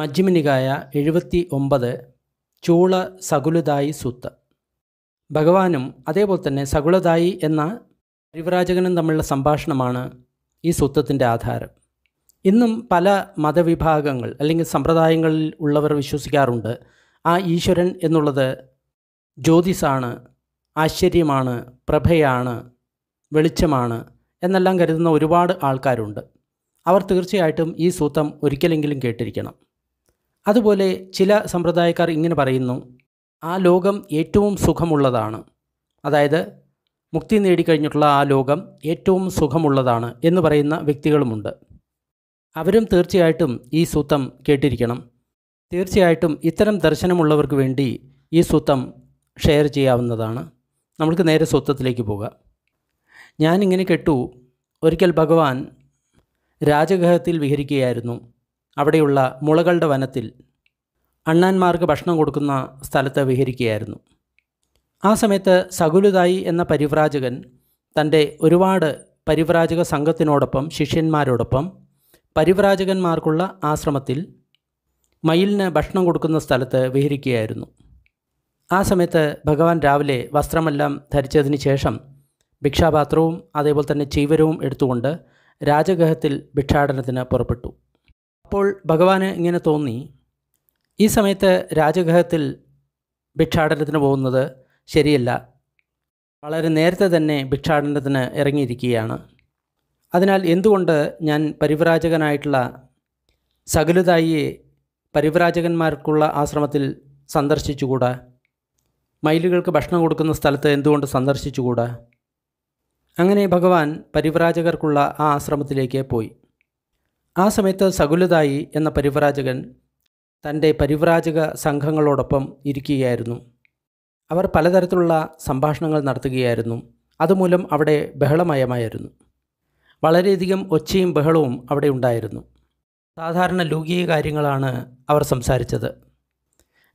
മജ്ജിമിനികായ എഴുപത്തി ഒമ്പത് ചൂള സകുലതായി സൂത്ത് ഭഗവാനും അതേപോലെ തന്നെ സകുലതായി എന്ന പരിവ്രാജകനും തമ്മിലുള്ള സംഭാഷണമാണ് ഈ സൂത്രത്തിൻ്റെ ആധാരം ഇന്നും പല മതവിഭാഗങ്ങൾ അല്ലെങ്കിൽ സമ്പ്രദായങ്ങളിൽ ഉള്ളവർ വിശ്വസിക്കാറുണ്ട് ആ ഈശ്വരൻ എന്നുള്ളത് ജ്യോതിസാണ് ആശ്ചര്യമാണ് പ്രഭയാണ് വെളിച്ചമാണ് എന്നെല്ലാം കരുതുന്ന ഒരുപാട് ആൾക്കാരുണ്ട് അവർ തീർച്ചയായിട്ടും ഈ സൂത്രം ഒരിക്കലെങ്കിലും കേട്ടിരിക്കണം അതുപോലെ ചില സമ്പ്രദായക്കാർ ഇങ്ങനെ പറയുന്നു ആ ലോകം ഏറ്റവും സുഖമുള്ളതാണ് അതായത് മുക്തി നേടിക്കഴിഞ്ഞിട്ടുള്ള ആ ലോകം ഏറ്റവും സുഖമുള്ളതാണ് എന്ന് പറയുന്ന വ്യക്തികളുമുണ്ട് അവരും തീർച്ചയായിട്ടും ഈ സൂത്തം കേട്ടിരിക്കണം തീർച്ചയായിട്ടും ഇത്തരം ദർശനമുള്ളവർക്ക് വേണ്ടി ഈ സൂത്തം ഷെയർ ചെയ്യാവുന്നതാണ് നമ്മൾക്ക് നേരെ സ്വത്വത്തിലേക്ക് പോകാം ഞാനിങ്ങനെ കേട്ടു ഒരിക്കൽ ഭഗവാൻ രാജഗ്രഹത്തിൽ വിഹരിക്കുകയായിരുന്നു അവിടെയുള്ള മുളകളുടെ വനത്തിൽ അണ്ണാന്മാർക്ക് ഭക്ഷണം കൊടുക്കുന്ന സ്ഥലത്ത് വിഹരിക്കുകയായിരുന്നു ആ സമയത്ത് സകുലുതായി എന്ന പരിവ്രാജകൻ തൻ്റെ ഒരുപാട് പരിവ്രാജക സംഘത്തിനോടൊപ്പം ശിഷ്യന്മാരോടൊപ്പം പരിവ്രാജകന്മാർക്കുള്ള ആശ്രമത്തിൽ മയിലിന് ഭക്ഷണം കൊടുക്കുന്ന സ്ഥലത്ത് വിഹരിക്കുകയായിരുന്നു ആ സമയത്ത് ഭഗവാൻ രാവിലെ വസ്ത്രമെല്ലാം ധരിച്ചതിന് ശേഷം ഭിക്ഷാപാത്രവും അതേപോലെ തന്നെ ചീവരവും എടുത്തുകൊണ്ട് രാജഗൃഹത്തിൽ ഭിക്ഷാടനത്തിന് പുറപ്പെട്ടു അപ്പോൾ ഭഗവാന് ഇങ്ങനെ തോന്നി ഈ സമയത്ത് രാജഗൃഹത്തിൽ ഭിക്ഷാടനത്തിന് പോകുന്നത് ശരിയല്ല വളരെ നേരത്തെ തന്നെ ഭിക്ഷാടനത്തിന് ഇറങ്ങിയിരിക്കുകയാണ് അതിനാൽ എന്തുകൊണ്ട് ഞാൻ പരിവ്രാജകനായിട്ടുള്ള സകലുതായിയെ പരിവ്രാജകന്മാർക്കുള്ള ആശ്രമത്തിൽ സന്ദർശിച്ചുകൂടാ മയിലുകൾക്ക് ഭക്ഷണം കൊടുക്കുന്ന സ്ഥലത്ത് എന്തുകൊണ്ട് സന്ദർശിച്ചുകൂടാ അങ്ങനെ ഭഗവാൻ പരിവ്രാജകർക്കുള്ള ആ ആശ്രമത്തിലേക്ക് പോയി ആ സമയത്ത് സകുലതായി എന്ന പരിവ്രാജകൻ തൻ്റെ പരിവ്രാജക സംഘങ്ങളോടൊപ്പം ഇരിക്കുകയായിരുന്നു അവർ പലതരത്തിലുള്ള സംഭാഷണങ്ങൾ നടത്തുകയായിരുന്നു അതുമൂലം അവിടെ ബഹളമയമായിരുന്നു വളരെയധികം ഒച്ചയും ബഹളവും അവിടെ ഉണ്ടായിരുന്നു സാധാരണ ലൂകിയ കാര്യങ്ങളാണ് അവർ സംസാരിച്ചത്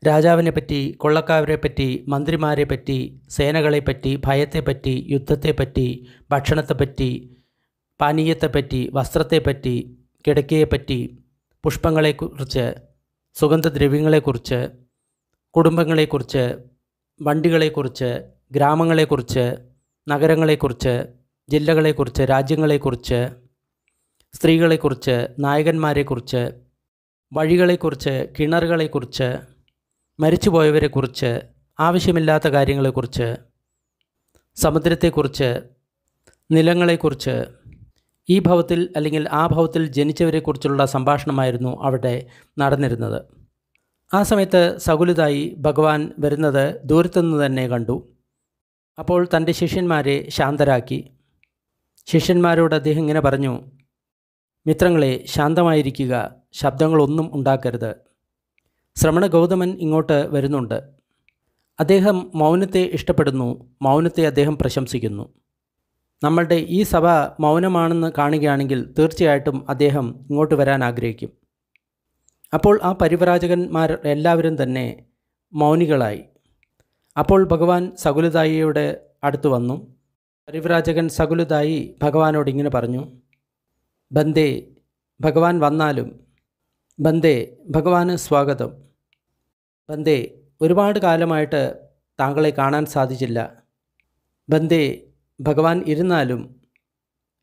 രാജാവിനെ പറ്റി കൊള്ളക്കാവരെ പറ്റി മന്ത്രിമാരെ പറ്റി പറ്റി ഭയത്തെപ്പറ്റി യുദ്ധത്തെപ്പറ്റി ഭക്ഷണത്തെപ്പറ്റി പാനീയത്തെപ്പറ്റി വസ്ത്രത്തെപ്പറ്റി കിടക്കയെപ്പറ്റി പുഷ്പങ്ങളെക്കുറിച്ച് സുഗന്ധദ്രവ്യങ്ങളെക്കുറിച്ച് കുടുംബങ്ങളെക്കുറിച്ച് വണ്ടികളെക്കുറിച്ച് ഗ്രാമങ്ങളെക്കുറിച്ച് നഗരങ്ങളെക്കുറിച്ച് ജില്ലകളെക്കുറിച്ച് രാജ്യങ്ങളെക്കുറിച്ച് സ്ത്രീകളെക്കുറിച്ച് നായകന്മാരെക്കുറിച്ച് വഴികളെക്കുറിച്ച് കിണറുകളെക്കുറിച്ച് മരിച്ചുപോയവരെക്കുറിച്ച് ആവശ്യമില്ലാത്ത കാര്യങ്ങളെക്കുറിച്ച് സമുദ്രത്തെക്കുറിച്ച് നിലങ്ങളെക്കുറിച്ച് ഈ ഭവത്തിൽ അല്ലെങ്കിൽ ആ ഭവത്തിൽ ജനിച്ചവരെക്കുറിച്ചുള്ള സംഭാഷണമായിരുന്നു അവിടെ നടന്നിരുന്നത് ആ സമയത്ത് സകുലിതായി ഭഗവാൻ വരുന്നത് ദൂരത്തുനിന്ന് തന്നെ കണ്ടു അപ്പോൾ തൻ്റെ ശിഷ്യന്മാരെ ശാന്തരാക്കി ശിഷ്യന്മാരോട് അദ്ദേഹം ഇങ്ങനെ പറഞ്ഞു മിത്രങ്ങളെ ശാന്തമായിരിക്കുക ശബ്ദങ്ങളൊന്നും ഉണ്ടാക്കരുത് ശ്രമണ ഗൗതമൻ ഇങ്ങോട്ട് വരുന്നുണ്ട് അദ്ദേഹം മൗനത്തെ ഇഷ്ടപ്പെടുന്നു മൗനത്തെ അദ്ദേഹം പ്രശംസിക്കുന്നു നമ്മളുടെ ഈ സഭ മൗനമാണെന്ന് കാണുകയാണെങ്കിൽ തീർച്ചയായിട്ടും അദ്ദേഹം ഇങ്ങോട്ട് വരാൻ ആഗ്രഹിക്കും അപ്പോൾ ആ പരിവരാജകന്മാർ എല്ലാവരും തന്നെ മൗനികളായി അപ്പോൾ ഭഗവാൻ സകുലതായിയുടെ അടുത്ത് വന്നു പരിവരാജകൻ സകുലതായി ഭഗവാനോട് ഇങ്ങനെ പറഞ്ഞു ബന്ദേ ഭഗവാൻ വന്നാലും ബന്ദേ ഭഗവാന് സ്വാഗതം ബന്ദേ ഒരുപാട് കാലമായിട്ട് താങ്കളെ കാണാൻ സാധിച്ചില്ല ബന്ദേ ഭഗവാൻ ഇരുന്നാലും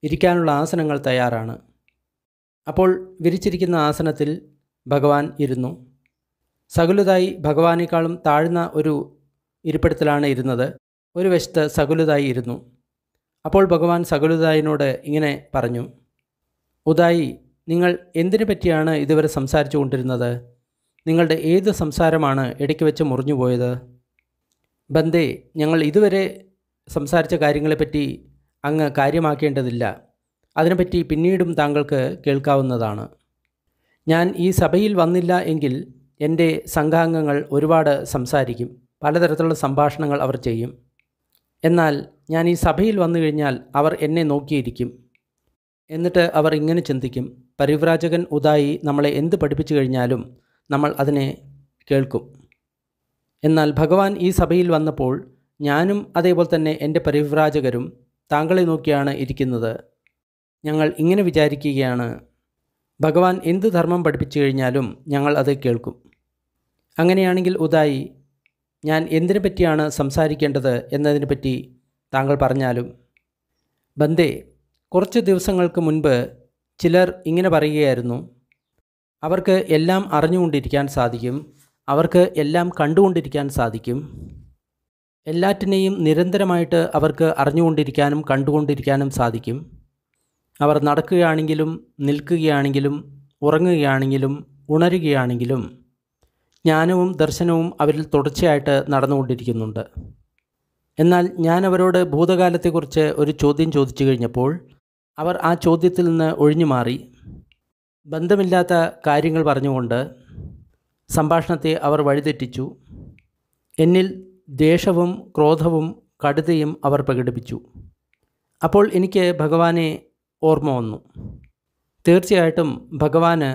ഇരിക്കാനുള്ള ആസനങ്ങൾ തയ്യാറാണ് അപ്പോൾ വിരിച്ചിരിക്കുന്ന ആസനത്തിൽ ഭഗവാൻ ഇരുന്നു സകുലതായി ഭഗവാനേക്കാളും താഴ്ന്ന ഒരു ഇരിപ്പിടത്തിലാണ് ഇരുന്നത് ഒരു വശത്ത് സകുലതായി ഇരുന്നു അപ്പോൾ ഭഗവാൻ സകുലതായിനോട് ഇങ്ങനെ പറഞ്ഞു ഉദായി നിങ്ങൾ എന്തിനു പറ്റിയാണ് ഇതുവരെ സംസാരിച്ചു കൊണ്ടിരുന്നത് നിങ്ങളുടെ ഏത് സംസാരമാണ് ഇടയ്ക്ക് വെച്ച് മുറിഞ്ഞുപോയത് ബന്ദേ ഞങ്ങൾ ഇതുവരെ സംസാരിച്ച കാര്യങ്ങളെപ്പറ്റി അങ്ങ് കാര്യമാക്കേണ്ടതില്ല അതിനെപ്പറ്റി പിന്നീടും താങ്കൾക്ക് കേൾക്കാവുന്നതാണ് ഞാൻ ഈ സഭയിൽ വന്നില്ല എങ്കിൽ എൻ്റെ സംഘാംഗങ്ങൾ ഒരുപാട് സംസാരിക്കും പലതരത്തിലുള്ള സംഭാഷണങ്ങൾ അവർ ചെയ്യും എന്നാൽ ഞാൻ ഈ സഭയിൽ വന്നു കഴിഞ്ഞാൽ അവർ എന്നെ നോക്കിയിരിക്കും എന്നിട്ട് അവർ ഇങ്ങനെ ചിന്തിക്കും പരിവ്രാജകൻ ഉദായി നമ്മളെ എന്ത് പഠിപ്പിച്ചു കഴിഞ്ഞാലും നമ്മൾ അതിനെ കേൾക്കും എന്നാൽ ഭഗവാൻ ഈ സഭയിൽ വന്നപ്പോൾ ഞാനും അതേപോലെ തന്നെ എൻ്റെ പരിവ്രാജകരും താങ്കളെ നോക്കിയാണ് ഇരിക്കുന്നത് ഞങ്ങൾ ഇങ്ങനെ വിചാരിക്കുകയാണ് ഭഗവാൻ എന്ത് ധർമ്മം പഠിപ്പിച്ചു കഴിഞ്ഞാലും ഞങ്ങൾ അത് കേൾക്കും അങ്ങനെയാണെങ്കിൽ ഉദായി ഞാൻ എന്തിനെ പറ്റിയാണ് സംസാരിക്കേണ്ടത് പറ്റി താങ്കൾ പറഞ്ഞാലും ബന്ദേ കുറച്ച് ദിവസങ്ങൾക്ക് മുൻപ് ചിലർ ഇങ്ങനെ പറയുകയായിരുന്നു അവർക്ക് എല്ലാം അറിഞ്ഞുകൊണ്ടിരിക്കാൻ സാധിക്കും അവർക്ക് എല്ലാം കണ്ടുകൊണ്ടിരിക്കാൻ സാധിക്കും എല്ലാറ്റിനെയും നിരന്തരമായിട്ട് അവർക്ക് അറിഞ്ഞുകൊണ്ടിരിക്കാനും കണ്ടുകൊണ്ടിരിക്കാനും സാധിക്കും അവർ നടക്കുകയാണെങ്കിലും നിൽക്കുകയാണെങ്കിലും ഉറങ്ങുകയാണെങ്കിലും ഉണരുകയാണെങ്കിലും ജ്ഞാനവും ദർശനവും അവരിൽ തുടർച്ചയായിട്ട് നടന്നുകൊണ്ടിരിക്കുന്നുണ്ട് എന്നാൽ ഞാൻ അവരോട് ഭൂതകാലത്തെക്കുറിച്ച് ഒരു ചോദ്യം ചോദിച്ചു കഴിഞ്ഞപ്പോൾ അവർ ആ ചോദ്യത്തിൽ നിന്ന് ഒഴിഞ്ഞു മാറി ബന്ധമില്ലാത്ത കാര്യങ്ങൾ പറഞ്ഞുകൊണ്ട് സംഭാഷണത്തെ അവർ വഴിതെറ്റിച്ചു എന്നിൽ ദേഷവും ക്രോധവും കടുതയും അവർ പ്രകടിപ്പിച്ചു അപ്പോൾ എനിക്ക് ഭഗവാനെ ഓർമ്മ വന്നു തീർച്ചയായിട്ടും ഭഗവാന്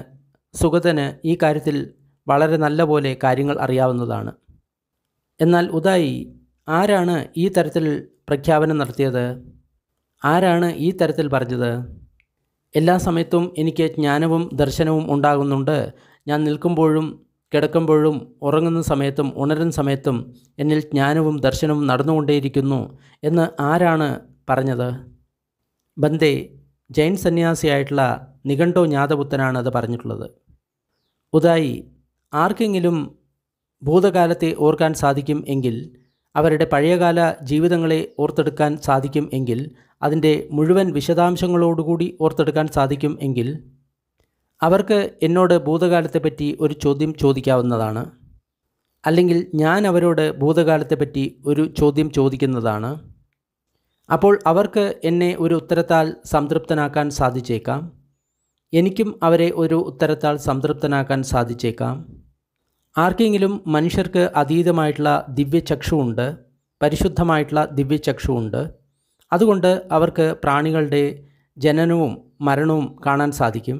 സുഗതന് ഈ കാര്യത്തിൽ വളരെ നല്ലപോലെ കാര്യങ്ങൾ അറിയാവുന്നതാണ് എന്നാൽ ഉദായി ആരാണ് ഈ തരത്തിൽ പ്രഖ്യാപനം നടത്തിയത് ആരാണ് ഈ തരത്തിൽ പറഞ്ഞത് എല്ലാ സമയത്തും എനിക്ക് ജ്ഞാനവും ദർശനവും ഉണ്ടാകുന്നുണ്ട് ഞാൻ നിൽക്കുമ്പോഴും കിടക്കുമ്പോഴും ഉറങ്ങുന്ന സമയത്തും ഉണരുന്ന സമയത്തും എന്നിൽ ജ്ഞാനവും ദർശനവും നടന്നുകൊണ്ടേയിരിക്കുന്നു എന്ന് ആരാണ് പറഞ്ഞത് ബന്ദേ ജൈൻ സന്യാസിയായിട്ടുള്ള നിഘണ്ടോ ജ്ഞാതപുത്തനാണ് അത് പറഞ്ഞിട്ടുള്ളത് ഉദായി ആർക്കെങ്കിലും ഭൂതകാലത്തെ ഓർക്കാൻ സാധിക്കും എങ്കിൽ അവരുടെ പഴയകാല ജീവിതങ്ങളെ ഓർത്തെടുക്കാൻ സാധിക്കും എങ്കിൽ അതിൻ്റെ മുഴുവൻ വിശദാംശങ്ങളോടുകൂടി ഓർത്തെടുക്കാൻ സാധിക്കും എങ്കിൽ അവർക്ക് എന്നോട് ഭൂതകാലത്തെപ്പറ്റി ഒരു ചോദ്യം ചോദിക്കാവുന്നതാണ് അല്ലെങ്കിൽ ഞാൻ അവരോട് ഭൂതകാലത്തെപ്പറ്റി ഒരു ചോദ്യം ചോദിക്കുന്നതാണ് അപ്പോൾ അവർക്ക് എന്നെ ഒരു ഉത്തരത്താൽ സംതൃപ്തനാക്കാൻ സാധിച്ചേക്കാം എനിക്കും അവരെ ഒരു ഉത്തരത്താൽ സംതൃപ്തനാക്കാൻ സാധിച്ചേക്കാം ആർക്കെങ്കിലും മനുഷ്യർക്ക് അതീതമായിട്ടുള്ള ദിവ്യചക്ഷുവുണ്ട് പരിശുദ്ധമായിട്ടുള്ള ഉണ്ട് അതുകൊണ്ട് അവർക്ക് പ്രാണികളുടെ ജനനവും മരണവും കാണാൻ സാധിക്കും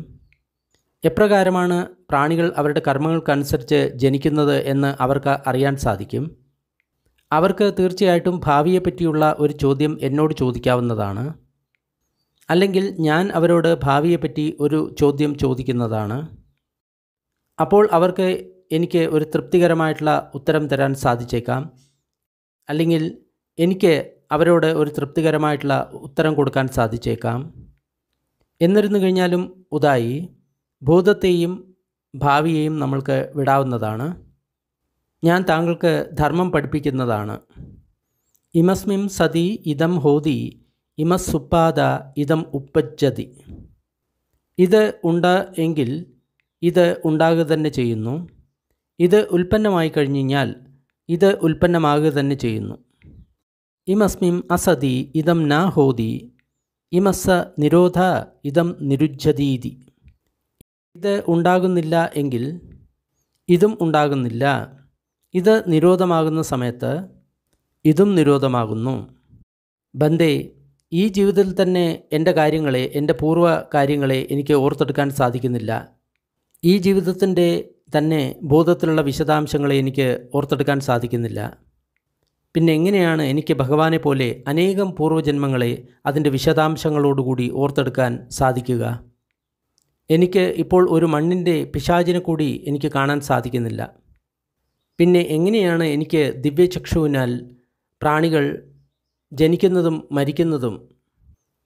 എപ്രകാരമാണ് പ്രാണികൾ അവരുടെ കർമ്മങ്ങൾക്കനുസരിച്ച് ജനിക്കുന്നത് എന്ന് അവർക്ക് അറിയാൻ സാധിക്കും അവർക്ക് തീർച്ചയായിട്ടും ഭാവിയെപ്പറ്റിയുള്ള ഒരു ചോദ്യം എന്നോട് ചോദിക്കാവുന്നതാണ് അല്ലെങ്കിൽ ഞാൻ അവരോട് ഭാവിയെപ്പറ്റി ഒരു ചോദ്യം ചോദിക്കുന്നതാണ് അപ്പോൾ അവർക്ക് എനിക്ക് ഒരു തൃപ്തികരമായിട്ടുള്ള ഉത്തരം തരാൻ സാധിച്ചേക്കാം അല്ലെങ്കിൽ എനിക്ക് അവരോട് ഒരു തൃപ്തികരമായിട്ടുള്ള ഉത്തരം കൊടുക്കാൻ സാധിച്ചേക്കാം എന്നിരുന്നു കഴിഞ്ഞാലും ഉദായി ഭൂതത്തെയും ഭാവിയെയും നമ്മൾക്ക് വിടാവുന്നതാണ് ഞാൻ താങ്കൾക്ക് ധർമ്മം പഠിപ്പിക്കുന്നതാണ് ഇമസ്മിം സതി ഇതം ഹോതി ഇമസ് സുപ്പാദ ഇതം ഉപ്പജ്ജതി ഇത് ഉണ്ട് എങ്കിൽ ഇത് ഉണ്ടാകുക തന്നെ ചെയ്യുന്നു ഇത് ഉൽപ്പന്നമായി കഴിഞ്ഞാൽ ഇത് ഉൽപ്പന്നമാകുക തന്നെ ചെയ്യുന്നു ഇമസ്മിം അസതി ഇതം ന ഹോതി ഇമസ നിരോധ ഇതം നിരുജ്ജതീതി ഇത് ഉണ്ടാകുന്നില്ല എങ്കിൽ ഇതും ഉണ്ടാകുന്നില്ല ഇത് നിരോധമാകുന്ന സമയത്ത് ഇതും നിരോധമാകുന്നു ബന്ദേ ഈ ജീവിതത്തിൽ തന്നെ എൻ്റെ കാര്യങ്ങളെ എൻ്റെ പൂർവ്വ കാര്യങ്ങളെ എനിക്ക് ഓർത്തെടുക്കാൻ സാധിക്കുന്നില്ല ഈ ജീവിതത്തിൻ്റെ തന്നെ ബോധത്തിലുള്ള വിശദാംശങ്ങളെ എനിക്ക് ഓർത്തെടുക്കാൻ സാധിക്കുന്നില്ല പിന്നെ എങ്ങനെയാണ് എനിക്ക് ഭഗവാനെ പോലെ അനേകം പൂർവ്വജന്മങ്ങളെ അതിൻ്റെ വിശദാംശങ്ങളോടുകൂടി ഓർത്തെടുക്കാൻ സാധിക്കുക എനിക്ക് ഇപ്പോൾ ഒരു മണ്ണിൻ്റെ പിശാചിനെ കൂടി എനിക്ക് കാണാൻ സാധിക്കുന്നില്ല പിന്നെ എങ്ങനെയാണ് എനിക്ക് ദിവ്യചക്ഷുവിനാൽ പ്രാണികൾ ജനിക്കുന്നതും മരിക്കുന്നതും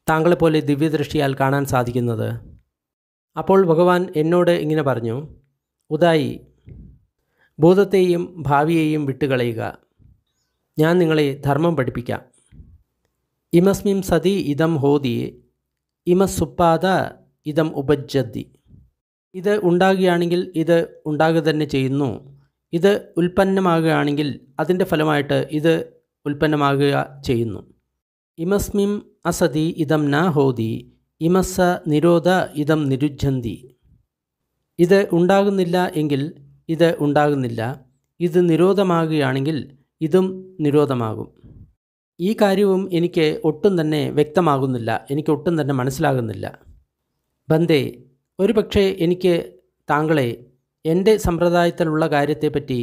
താങ്കളെപ്പോലെ ദിവ്യദൃഷ്ടിയാൽ കാണാൻ സാധിക്കുന്നത് അപ്പോൾ ഭഗവാൻ എന്നോട് ഇങ്ങനെ പറഞ്ഞു ഉദായി ഭൂതത്തെയും ഭാവിയെയും വിട്ടുകളയുക ഞാൻ നിങ്ങളെ ധർമ്മം പഠിപ്പിക്കാം ഇമസ്മിം സതി ഇതം ഹോതി ഇമസുപ്പാദ ഇതം ഉപജ്ജതി ഇത് ഉണ്ടാകുകയാണെങ്കിൽ ഇത് ഉണ്ടാകുക തന്നെ ചെയ്യുന്നു ഇത് ഉൽപ്പന്നമാകുകയാണെങ്കിൽ അതിൻ്റെ ഫലമായിട്ട് ഇത് ഉൽപ്പന്നമാകുക ചെയ്യുന്നു ഇമസ്മിം അസതി ഇതം ന ഹോതി ഇമസ നിരോധ ഇതം നിരുജന്തി ഇത് ഉണ്ടാകുന്നില്ല എങ്കിൽ ഇത് ഉണ്ടാകുന്നില്ല ഇത് നിരോധമാകുകയാണെങ്കിൽ ഇതും നിരോധമാകും ഈ കാര്യവും എനിക്ക് ഒട്ടും തന്നെ വ്യക്തമാകുന്നില്ല എനിക്ക് ഒട്ടും തന്നെ മനസ്സിലാകുന്നില്ല ബന്ദേ പക്ഷേ എനിക്ക് താങ്കളെ എൻ്റെ സമ്പ്രദായത്തിലുള്ള കാര്യത്തെപ്പറ്റി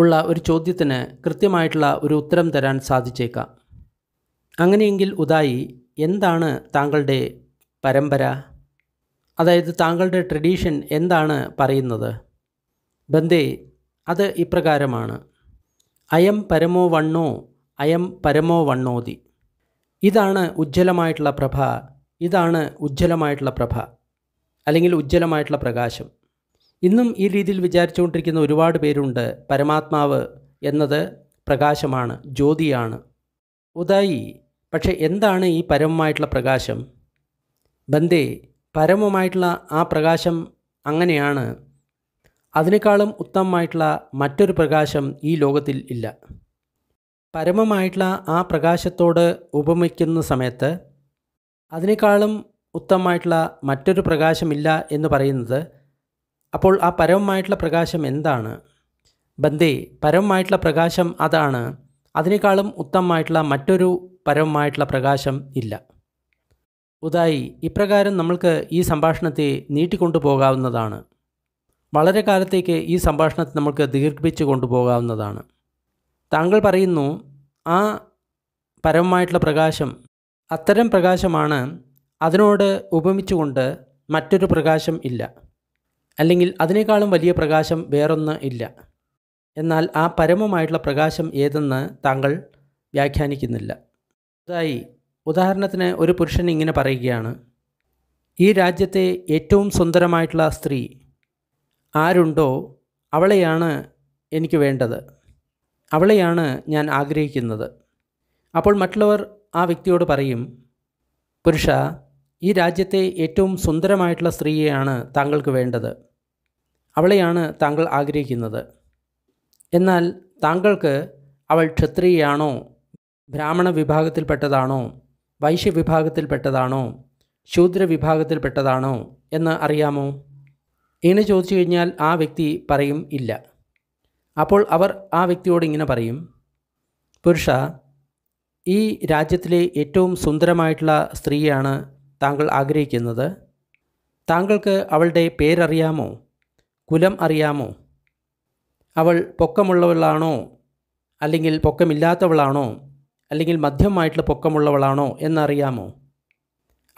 ഉള്ള ഒരു ചോദ്യത്തിന് കൃത്യമായിട്ടുള്ള ഒരു ഉത്തരം തരാൻ സാധിച്ചേക്കാം അങ്ങനെയെങ്കിൽ ഉദായി എന്താണ് താങ്കളുടെ പരമ്പര അതായത് താങ്കളുടെ ട്രഡീഷൻ എന്താണ് പറയുന്നത് ബന്ദേ അത് ഇപ്രകാരമാണ് അയം പരമോ വണ്ണോ അയം പരമോ വണ്ണോതി ഇതാണ് ഉജ്ജ്വലമായിട്ടുള്ള പ്രഭ ഇതാണ് ഉജ്ജ്വലമായിട്ടുള്ള പ്രഭ അല്ലെങ്കിൽ ഉജ്ജ്വലമായിട്ടുള്ള പ്രകാശം ഇന്നും ഈ രീതിയിൽ വിചാരിച്ചുകൊണ്ടിരിക്കുന്ന ഒരുപാട് പേരുണ്ട് പരമാത്മാവ് എന്നത് പ്രകാശമാണ് ജ്യോതിയാണ് ഉദായി പക്ഷേ എന്താണ് ഈ പരമമായിട്ടുള്ള പ്രകാശം ബന്ദേ പരമമായിട്ടുള്ള ആ പ്രകാശം അങ്ങനെയാണ് അതിനേക്കാളും ഉത്തമമായിട്ടുള്ള മറ്റൊരു പ്രകാശം ഈ ലോകത്തിൽ ഇല്ല പരമമായിട്ടുള്ള ആ പ്രകാശത്തോട് ഉപമിക്കുന്ന സമയത്ത് അതിനേക്കാളും ഉത്തമമായിട്ടുള്ള മറ്റൊരു പ്രകാശമില്ല എന്ന് പറയുന്നത് അപ്പോൾ ആ പരമമായിട്ടുള്ള പ്രകാശം എന്താണ് ബന്ധേ പരമമായിട്ടുള്ള പ്രകാശം അതാണ് അതിനേക്കാളും ഉത്തമമായിട്ടുള്ള മറ്റൊരു പരമമായിട്ടുള്ള പ്രകാശം ഇല്ല ഉദായി ഇപ്രകാരം നമ്മൾക്ക് ഈ സംഭാഷണത്തെ നീട്ടിക്കൊണ്ടുപോകാവുന്നതാണ് വളരെ കാലത്തേക്ക് ഈ സംഭാഷണത്തെ നമുക്ക് ദീർഘിപ്പിച്ചു കൊണ്ടുപോകാവുന്നതാണ് താങ്കൾ പറയുന്നു ആ പരമമായിട്ടുള്ള പ്രകാശം അത്തരം പ്രകാശമാണ് അതിനോട് ഉപമിച്ചുകൊണ്ട് മറ്റൊരു പ്രകാശം ഇല്ല അല്ലെങ്കിൽ അതിനേക്കാളും വലിയ പ്രകാശം വേറൊന്ന് ഇല്ല എന്നാൽ ആ പരമമായിട്ടുള്ള പ്രകാശം ഏതെന്ന് താങ്കൾ വ്യാഖ്യാനിക്കുന്നില്ല അതായി ഉദാഹരണത്തിന് ഒരു പുരുഷൻ ഇങ്ങനെ പറയുകയാണ് ഈ രാജ്യത്തെ ഏറ്റവും സുന്ദരമായിട്ടുള്ള സ്ത്രീ ആരുണ്ടോ അവളെയാണ് എനിക്ക് വേണ്ടത് അവളെയാണ് ഞാൻ ആഗ്രഹിക്കുന്നത് അപ്പോൾ മറ്റുള്ളവർ ആ വ്യക്തിയോട് പറയും പുരുഷ ഈ രാജ്യത്തെ ഏറ്റവും സുന്ദരമായിട്ടുള്ള സ്ത്രീയെയാണ് താങ്കൾക്ക് വേണ്ടത് അവളെയാണ് താങ്കൾ ആഗ്രഹിക്കുന്നത് എന്നാൽ താങ്കൾക്ക് അവൾ ക്ഷത്രിയയാണോ ബ്രാഹ്മണ വിഭാഗത്തിൽപ്പെട്ടതാണോ വൈശ്യ വിഭാഗത്തിൽപ്പെട്ടതാണോ ശൂദ്ര വിഭാഗത്തിൽപ്പെട്ടതാണോ എന്ന് അറിയാമോ ഇങ്ങനെ ചോദിച്ചു കഴിഞ്ഞാൽ ആ വ്യക്തി പറയും ഇല്ല അപ്പോൾ അവർ ആ വ്യക്തിയോട് ഇങ്ങനെ പറയും പുരുഷ ഈ രാജ്യത്തിലെ ഏറ്റവും സുന്ദരമായിട്ടുള്ള സ്ത്രീയാണ് താങ്കൾ ആഗ്രഹിക്കുന്നത് താങ്കൾക്ക് അവളുടെ പേരറിയാമോ കുലം അറിയാമോ അവൾ പൊക്കമുള്ളവളാണോ അല്ലെങ്കിൽ പൊക്കമില്ലാത്തവളാണോ അല്ലെങ്കിൽ മധ്യമായിട്ടുള്ള പൊക്കമുള്ളവളാണോ എന്നറിയാമോ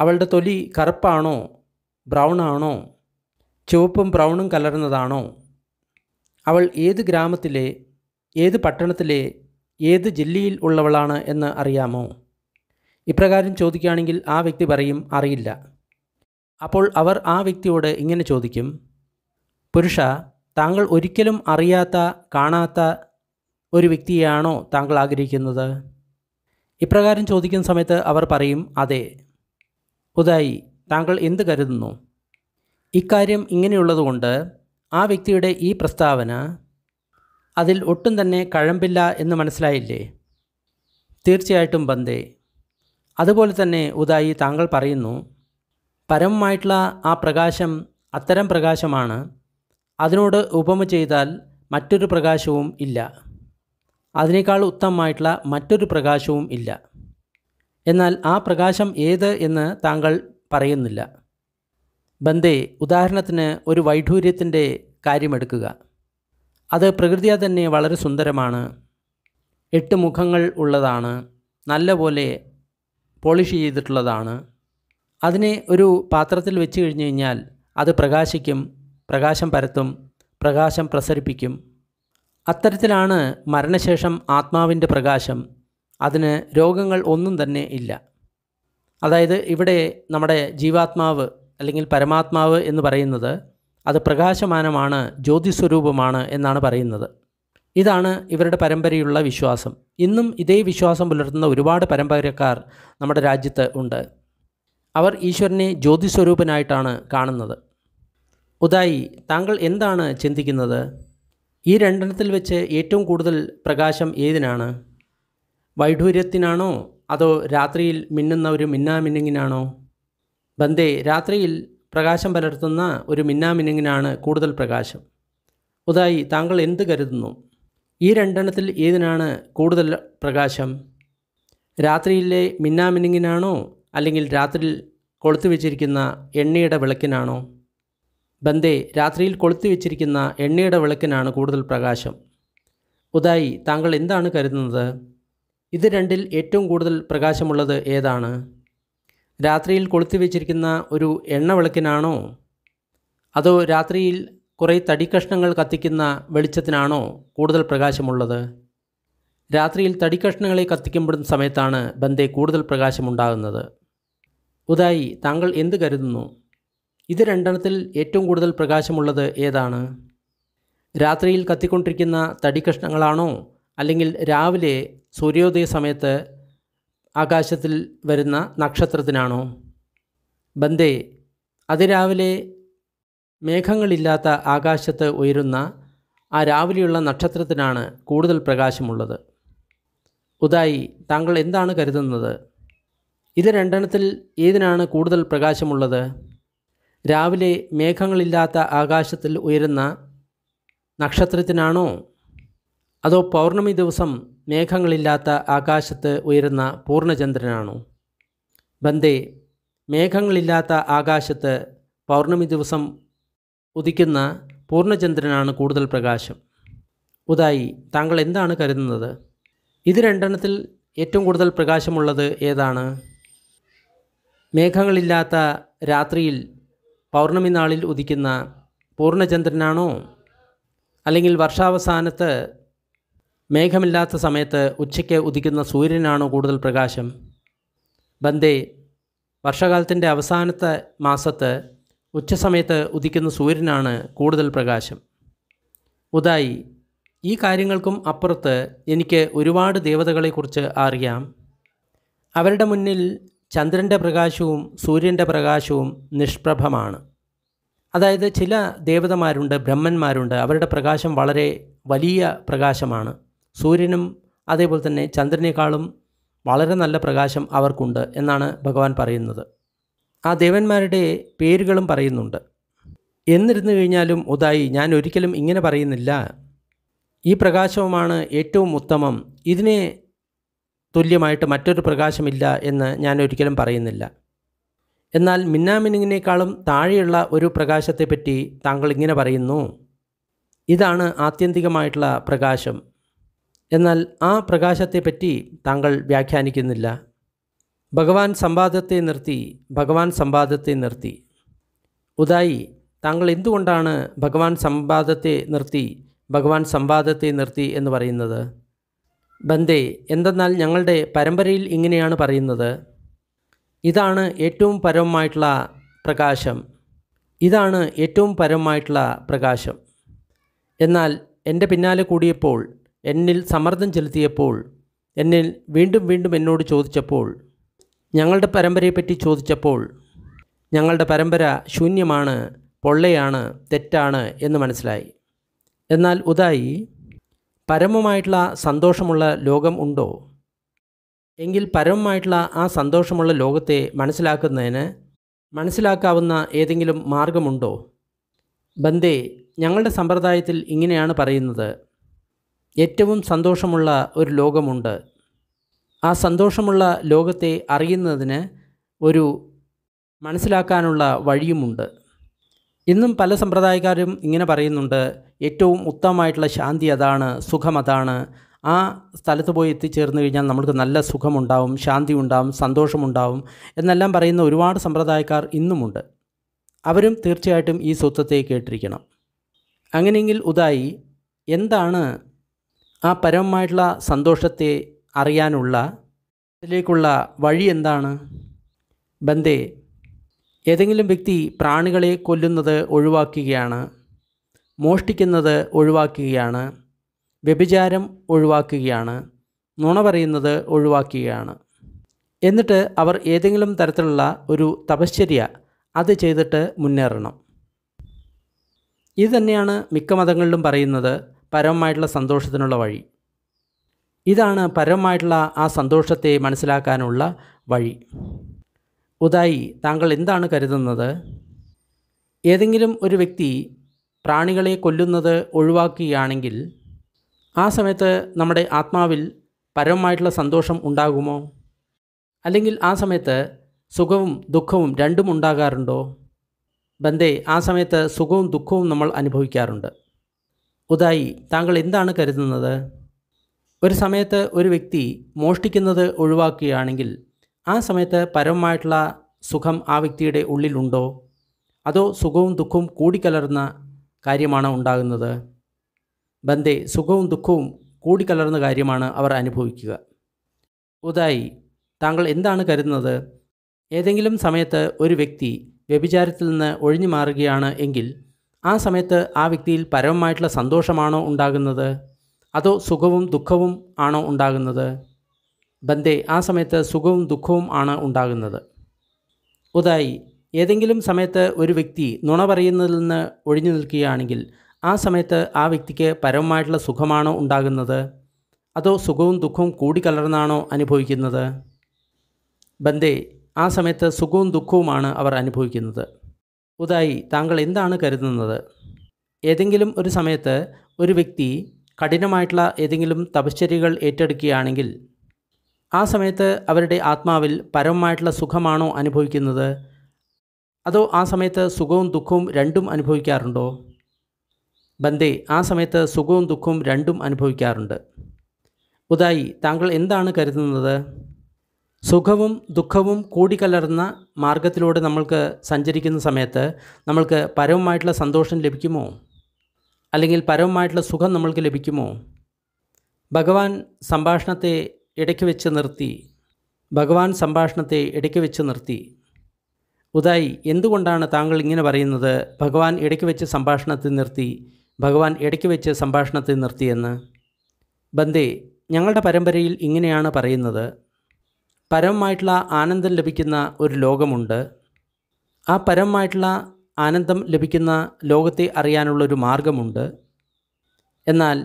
അവളുടെ തൊലി കറുപ്പാണോ ബ്രൗൺ ആണോ ചുവപ്പും ബ്രൗണും കലർന്നതാണോ അവൾ ഏത് ഗ്രാമത്തിലെ ഏത് പട്ടണത്തിലെ ഏത് ജില്ലയിൽ ഉള്ളവളാണ് എന്ന് അറിയാമോ ഇപ്രകാരം ചോദിക്കുകയാണെങ്കിൽ ആ വ്യക്തി പറയും അറിയില്ല അപ്പോൾ അവർ ആ വ്യക്തിയോട് ഇങ്ങനെ ചോദിക്കും പുരുഷ താങ്കൾ ഒരിക്കലും അറിയാത്ത കാണാത്ത ഒരു വ്യക്തിയാണോ താങ്കൾ ആഗ്രഹിക്കുന്നത് ഇപ്രകാരം ചോദിക്കുന്ന സമയത്ത് അവർ പറയും അതെ ഉദായി താങ്കൾ എന്ത് കരുതുന്നു ഇക്കാര്യം ഇങ്ങനെയുള്ളതുകൊണ്ട് ആ വ്യക്തിയുടെ ഈ പ്രസ്താവന അതിൽ ഒട്ടും തന്നെ കഴമ്പില്ല എന്ന് മനസ്സിലായില്ലേ തീർച്ചയായിട്ടും ബന്ദേ അതുപോലെ തന്നെ ഉദായി താങ്കൾ പറയുന്നു പരമമായിട്ടുള്ള ആ പ്രകാശം അത്തരം പ്രകാശമാണ് അതിനോട് ഉപമ ചെയ്താൽ മറ്റൊരു പ്രകാശവും ഇല്ല അതിനേക്കാൾ ഉത്തമമായിട്ടുള്ള മറ്റൊരു പ്രകാശവും ഇല്ല എന്നാൽ ആ പ്രകാശം ഏത് എന്ന് താങ്കൾ പറയുന്നില്ല ബന്ദേ ഉദാഹരണത്തിന് ഒരു വൈഢൂര്യത്തിൻ്റെ കാര്യമെടുക്കുക അത് പ്രകൃതിയെ തന്നെ വളരെ സുന്ദരമാണ് എട്ട് മുഖങ്ങൾ ഉള്ളതാണ് നല്ലപോലെ പോളിഷ് ചെയ്തിട്ടുള്ളതാണ് അതിനെ ഒരു പാത്രത്തിൽ വെച്ച് കഴിഞ്ഞു കഴിഞ്ഞാൽ അത് പ്രകാശിക്കും പ്രകാശം പരത്തും പ്രകാശം പ്രസരിപ്പിക്കും അത്തരത്തിലാണ് മരണശേഷം ആത്മാവിൻ്റെ പ്രകാശം അതിന് രോഗങ്ങൾ ഒന്നും തന്നെ ഇല്ല അതായത് ഇവിടെ നമ്മുടെ ജീവാത്മാവ് അല്ലെങ്കിൽ പരമാത്മാവ് എന്ന് പറയുന്നത് അത് പ്രകാശമാനമാണ് ജ്യോതിസ്വരൂപമാണ് എന്നാണ് പറയുന്നത് ഇതാണ് ഇവരുടെ പരമ്പരയുള്ള വിശ്വാസം ഇന്നും ഇതേ വിശ്വാസം പുലർത്തുന്ന ഒരുപാട് പരമ്പരക്കാർ നമ്മുടെ രാജ്യത്ത് ഉണ്ട് അവർ ഈശ്വരനെ ജ്യോതിസ്വരൂപനായിട്ടാണ് കാണുന്നത് ഉദായി താങ്കൾ എന്താണ് ചിന്തിക്കുന്നത് ഈ രണ്ടെണ്ണത്തിൽ വെച്ച് ഏറ്റവും കൂടുതൽ പ്രകാശം ഏതിനാണ് വൈഢൂര്യത്തിനാണോ അതോ രാത്രിയിൽ മിന്നുന്ന ഒരു മിന്നാമിന്നിങ്ങിനാണോ ബന്ദേ രാത്രിയിൽ പ്രകാശം പലർത്തുന്ന ഒരു മിന്നാമിനുങ്ങിനാണ് കൂടുതൽ പ്രകാശം ഉദായി താങ്കൾ എന്ത് കരുതുന്നു ഈ രണ്ടെണ്ണത്തിൽ ഏതിനാണ് കൂടുതൽ പ്രകാശം രാത്രിയിലെ മിന്നാമിനുങ്ങിനാണോ അല്ലെങ്കിൽ രാത്രിയിൽ കൊളുത്തു വെച്ചിരിക്കുന്ന എണ്ണയുടെ വിളക്കിനാണോ ബന്ദേ രാത്രിയിൽ കൊളുത്തു വെച്ചിരിക്കുന്ന എണ്ണയുടെ വിളക്കിനാണ് കൂടുതൽ പ്രകാശം ഉദായി താങ്കൾ എന്താണ് കരുതുന്നത് ഇത് രണ്ടിൽ ഏറ്റവും കൂടുതൽ പ്രകാശമുള്ളത് ഏതാണ് രാത്രിയിൽ കൊളുത്തി വെച്ചിരിക്കുന്ന ഒരു എണ്ണവിളക്കിനാണോ അതോ രാത്രിയിൽ കുറേ തടിക്കഷ്ണങ്ങൾ കത്തിക്കുന്ന വെളിച്ചത്തിനാണോ കൂടുതൽ പ്രകാശമുള്ളത് രാത്രിയിൽ തടിക്കഷ്ണങ്ങളെ കത്തിക്കുമ്പോഴും സമയത്താണ് ബന്ധെ കൂടുതൽ പ്രകാശമുണ്ടാകുന്നത് ഉദായി താങ്കൾ എന്ത് കരുതുന്നു ഇത് രണ്ടെണ്ണത്തിൽ ഏറ്റവും കൂടുതൽ പ്രകാശമുള്ളത് ഏതാണ് രാത്രിയിൽ കത്തിക്കൊണ്ടിരിക്കുന്ന തടിക്കഷ്ണങ്ങളാണോ അല്ലെങ്കിൽ രാവിലെ സൂര്യോദയ സമയത്ത് ആകാശത്തിൽ വരുന്ന നക്ഷത്രത്തിനാണോ ബന്ദേ അതിരാവിലെ മേഘങ്ങളില്ലാത്ത ആകാശത്ത് ഉയരുന്ന ആ രാവിലെയുള്ള നക്ഷത്രത്തിനാണ് കൂടുതൽ പ്രകാശമുള്ളത് ഉദായി താങ്കൾ എന്താണ് കരുതുന്നത് ഇത് രണ്ടെണ്ണത്തിൽ ഏതിനാണ് കൂടുതൽ പ്രകാശമുള്ളത് രാവിലെ മേഘങ്ങളില്ലാത്ത ആകാശത്തിൽ ഉയരുന്ന നക്ഷത്രത്തിനാണോ അതോ പൗർണമി ദിവസം മേഘങ്ങളില്ലാത്ത ആകാശത്ത് ഉയരുന്ന പൂർണ്ണചന്ദ്രനാണോ ബന്ദേ മേഘങ്ങളില്ലാത്ത ആകാശത്ത് പൗർണമി ദിവസം ഉദിക്കുന്ന പൂർണ്ണചന്ദ്രനാണ് കൂടുതൽ പ്രകാശം ഉദായി താങ്കൾ എന്താണ് കരുതുന്നത് ഇത് രണ്ടെണ്ണത്തിൽ ഏറ്റവും കൂടുതൽ പ്രകാശമുള്ളത് ഏതാണ് മേഘങ്ങളില്ലാത്ത രാത്രിയിൽ പൗർണമി നാളിൽ ഉദിക്കുന്ന പൂർണ്ണചന്ദ്രനാണോ അല്ലെങ്കിൽ വർഷാവസാനത്ത് മേഘമില്ലാത്ത സമയത്ത് ഉച്ചയ്ക്ക് ഉദിക്കുന്ന സൂര്യനാണ് കൂടുതൽ പ്രകാശം ബന്ദേ വർഷകാലത്തിൻ്റെ അവസാനത്തെ മാസത്ത് ഉച്ചസമയത്ത് ഉദിക്കുന്ന സൂര്യനാണ് കൂടുതൽ പ്രകാശം ഉദായി ഈ കാര്യങ്ങൾക്കും അപ്പുറത്ത് എനിക്ക് ഒരുപാട് ദേവതകളെക്കുറിച്ച് അറിയാം അവരുടെ മുന്നിൽ ചന്ദ്രൻ്റെ പ്രകാശവും സൂര്യൻ്റെ പ്രകാശവും നിഷ്പ്രഭമാണ് അതായത് ചില ദേവതമാരുണ്ട് ബ്രഹ്മന്മാരുണ്ട് അവരുടെ പ്രകാശം വളരെ വലിയ പ്രകാശമാണ് സൂര്യനും അതേപോലെ തന്നെ ചന്ദ്രനേക്കാളും വളരെ നല്ല പ്രകാശം അവർക്കുണ്ട് എന്നാണ് ഭഗവാൻ പറയുന്നത് ആ ദേവന്മാരുടെ പേരുകളും പറയുന്നുണ്ട് എന്നിരുന്നു കഴിഞ്ഞാലും ഉദായി ഞാൻ ഒരിക്കലും ഇങ്ങനെ പറയുന്നില്ല ഈ പ്രകാശവുമാണ് ഏറ്റവും ഉത്തമം ഇതിനെ തുല്യമായിട്ട് മറ്റൊരു പ്രകാശമില്ല എന്ന് ഞാൻ ഒരിക്കലും പറയുന്നില്ല എന്നാൽ മിന്നാമിനിങ്ങിനേക്കാളും താഴെയുള്ള ഒരു പ്രകാശത്തെപ്പറ്റി താങ്കൾ ഇങ്ങനെ പറയുന്നു ഇതാണ് ആത്യന്തികമായിട്ടുള്ള പ്രകാശം എന്നാൽ ആ പ്രകാശത്തെപ്പറ്റി താങ്കൾ വ്യാഖ്യാനിക്കുന്നില്ല ഭഗവാൻ സംവാദത്തെ നിർത്തി ഭഗവാൻ സംവാദത്തെ നിർത്തി ഉദായി താങ്കൾ എന്തുകൊണ്ടാണ് ഭഗവാൻ സംവാദത്തെ നിർത്തി ഭഗവാൻ സംവാദത്തെ നിർത്തി എന്ന് പറയുന്നത് ബന്ദേ എന്തെന്നാൽ ഞങ്ങളുടെ പരമ്പരയിൽ ഇങ്ങനെയാണ് പറയുന്നത് ഇതാണ് ഏറ്റവും പരമമായിട്ടുള്ള പ്രകാശം ഇതാണ് ഏറ്റവും പരമമായിട്ടുള്ള പ്രകാശം എന്നാൽ എൻ്റെ പിന്നാലെ കൂടിയപ്പോൾ എന്നിൽ സമ്മർദ്ദം ചെലുത്തിയപ്പോൾ എന്നിൽ വീണ്ടും വീണ്ടും എന്നോട് ചോദിച്ചപ്പോൾ ഞങ്ങളുടെ പരമ്പരയെപ്പറ്റി ചോദിച്ചപ്പോൾ ഞങ്ങളുടെ പരമ്പര ശൂന്യമാണ് പൊള്ളയാണ് തെറ്റാണ് എന്ന് മനസ്സിലായി എന്നാൽ ഉദായി പരമമായിട്ടുള്ള സന്തോഷമുള്ള ലോകം ഉണ്ടോ എങ്കിൽ പരമമായിട്ടുള്ള ആ സന്തോഷമുള്ള ലോകത്തെ മനസ്സിലാക്കുന്നതിന് മനസ്സിലാക്കാവുന്ന ഏതെങ്കിലും മാർഗമുണ്ടോ ബന്ദേ ഞങ്ങളുടെ സമ്പ്രദായത്തിൽ ഇങ്ങനെയാണ് പറയുന്നത് ഏറ്റവും സന്തോഷമുള്ള ഒരു ലോകമുണ്ട് ആ സന്തോഷമുള്ള ലോകത്തെ അറിയുന്നതിന് ഒരു മനസ്സിലാക്കാനുള്ള വഴിയുമുണ്ട് ഇന്നും പല സമ്പ്രദായക്കാരും ഇങ്ങനെ പറയുന്നുണ്ട് ഏറ്റവും ഉത്തമമായിട്ടുള്ള ശാന്തി അതാണ് സുഖം അതാണ് ആ സ്ഥലത്ത് പോയി എത്തിച്ചേർന്ന് കഴിഞ്ഞാൽ നമുക്ക് നല്ല സുഖമുണ്ടാവും ശാന്തി ഉണ്ടാവും സന്തോഷമുണ്ടാവും എന്നെല്ലാം പറയുന്ന ഒരുപാട് സമ്പ്രദായക്കാർ ഇന്നുമുണ്ട് അവരും തീർച്ചയായിട്ടും ഈ സ്വത്വത്തെ കേട്ടിരിക്കണം അങ്ങനെയെങ്കിൽ ഉദായി എന്താണ് ആ പരമമായിട്ടുള്ള സന്തോഷത്തെ അറിയാനുള്ള അതിലേക്കുള്ള വഴി എന്താണ് ബന്ധേ ഏതെങ്കിലും വ്യക്തി പ്രാണികളെ കൊല്ലുന്നത് ഒഴിവാക്കുകയാണ് മോഷ്ടിക്കുന്നത് ഒഴിവാക്കുകയാണ് വ്യഭിചാരം ഒഴിവാക്കുകയാണ് നുണ പറയുന്നത് ഒഴിവാക്കുകയാണ് എന്നിട്ട് അവർ ഏതെങ്കിലും തരത്തിലുള്ള ഒരു തപശ്ചര്യ അത് ചെയ്തിട്ട് മുന്നേറണം ഇത് തന്നെയാണ് മിക്ക മതങ്ങളിലും പറയുന്നത് പരമമായിട്ടുള്ള സന്തോഷത്തിനുള്ള വഴി ഇതാണ് പരമമായിട്ടുള്ള ആ സന്തോഷത്തെ മനസ്സിലാക്കാനുള്ള വഴി ഉദായി താങ്കൾ എന്താണ് കരുതുന്നത് ഏതെങ്കിലും ഒരു വ്യക്തി പ്രാണികളെ കൊല്ലുന്നത് ഒഴിവാക്കുകയാണെങ്കിൽ ആ സമയത്ത് നമ്മുടെ ആത്മാവിൽ പരമമായിട്ടുള്ള സന്തോഷം ഉണ്ടാകുമോ അല്ലെങ്കിൽ ആ സമയത്ത് സുഖവും ദുഃഖവും രണ്ടും ഉണ്ടാകാറുണ്ടോ ബന്ധേ ആ സമയത്ത് സുഖവും ദുഃഖവും നമ്മൾ അനുഭവിക്കാറുണ്ട് ഉദായി താങ്കൾ എന്താണ് കരുതുന്നത് ഒരു സമയത്ത് ഒരു വ്യക്തി മോഷ്ടിക്കുന്നത് ഒഴിവാക്കുകയാണെങ്കിൽ ആ സമയത്ത് പരമമായിട്ടുള്ള സുഖം ആ വ്യക്തിയുടെ ഉള്ളിലുണ്ടോ അതോ സുഖവും ദുഃഖവും കൂടിക്കലർന്ന കാര്യമാണ് ഉണ്ടാകുന്നത് ബന്ധേ സുഖവും ദുഃഖവും കൂടിക്കലർന്ന കാര്യമാണ് അവർ അനുഭവിക്കുക ഉദായി താങ്കൾ എന്താണ് കരുതുന്നത് ഏതെങ്കിലും സമയത്ത് ഒരു വ്യക്തി വ്യഭിചാരത്തിൽ നിന്ന് ഒഴിഞ്ഞു മാറുകയാണ് എങ്കിൽ ആ സമയത്ത് ആ വ്യക്തിയിൽ പരമമായിട്ടുള്ള സന്തോഷമാണോ ഉണ്ടാകുന്നത് അതോ സുഖവും ദുഃഖവും ആണോ ഉണ്ടാകുന്നത് ബന്ദേ ആ സമയത്ത് സുഖവും ദുഃഖവും ആണ് ഉണ്ടാകുന്നത് ഉദായി ഏതെങ്കിലും സമയത്ത് ഒരു വ്യക്തി നുണ പറയുന്നതിൽ നിന്ന് ഒഴിഞ്ഞു നിൽക്കുകയാണെങ്കിൽ ആ സമയത്ത് ആ വ്യക്തിക്ക് പരമമായിട്ടുള്ള സുഖമാണോ ഉണ്ടാകുന്നത് അതോ സുഖവും ദുഃഖവും കൂടിക്കലർന്നാണോ അനുഭവിക്കുന്നത് ബന്ദേ ആ സമയത്ത് സുഖവും ദുഃഖവുമാണ് അവർ അനുഭവിക്കുന്നത് ഉദായി താങ്കൾ എന്താണ് കരുതുന്നത് ഏതെങ്കിലും ഒരു സമയത്ത് ഒരു വ്യക്തി കഠിനമായിട്ടുള്ള ഏതെങ്കിലും തപശ്ചര്യകൾ ഏറ്റെടുക്കുകയാണെങ്കിൽ ആ സമയത്ത് അവരുടെ ആത്മാവിൽ പരമമായിട്ടുള്ള സുഖമാണോ അനുഭവിക്കുന്നത് അതോ ആ സമയത്ത് സുഖവും ദുഃഖവും രണ്ടും അനുഭവിക്കാറുണ്ടോ ബന്ദേ ആ സമയത്ത് സുഖവും ദുഃഖവും രണ്ടും അനുഭവിക്കാറുണ്ട് ഉദായി താങ്കൾ എന്താണ് കരുതുന്നത് സുഖവും ദുഃഖവും കൂടിക്കലർന്ന മാർഗത്തിലൂടെ നമ്മൾക്ക് സഞ്ചരിക്കുന്ന സമയത്ത് നമ്മൾക്ക് പരവുമായിട്ടുള്ള സന്തോഷം ലഭിക്കുമോ അല്ലെങ്കിൽ പരവുമായിട്ടുള്ള സുഖം നമ്മൾക്ക് ലഭിക്കുമോ ഭഗവാൻ സംഭാഷണത്തെ ഇടയ്ക്ക് വെച്ച് നിർത്തി ഭഗവാൻ സംഭാഷണത്തെ ഇടയ്ക്ക് വെച്ച് നിർത്തി ഉദായി എന്തുകൊണ്ടാണ് താങ്കൾ ഇങ്ങനെ പറയുന്നത് ഭഗവാൻ ഇടയ്ക്ക് വെച്ച് സംഭാഷണത്തെ നിർത്തി ഭഗവാൻ ഇടയ്ക്ക് വെച്ച് സംഭാഷണത്തെ നിർത്തിയെന്ന് ബന്ദേ ഞങ്ങളുടെ പരമ്പരയിൽ ഇങ്ങനെയാണ് പറയുന്നത് പരമമായിട്ടുള്ള ആനന്ദം ലഭിക്കുന്ന ഒരു ലോകമുണ്ട് ആ പരമമായിട്ടുള്ള ആനന്ദം ലഭിക്കുന്ന ലോകത്തെ അറിയാനുള്ള ഒരു മാർഗമുണ്ട് എന്നാൽ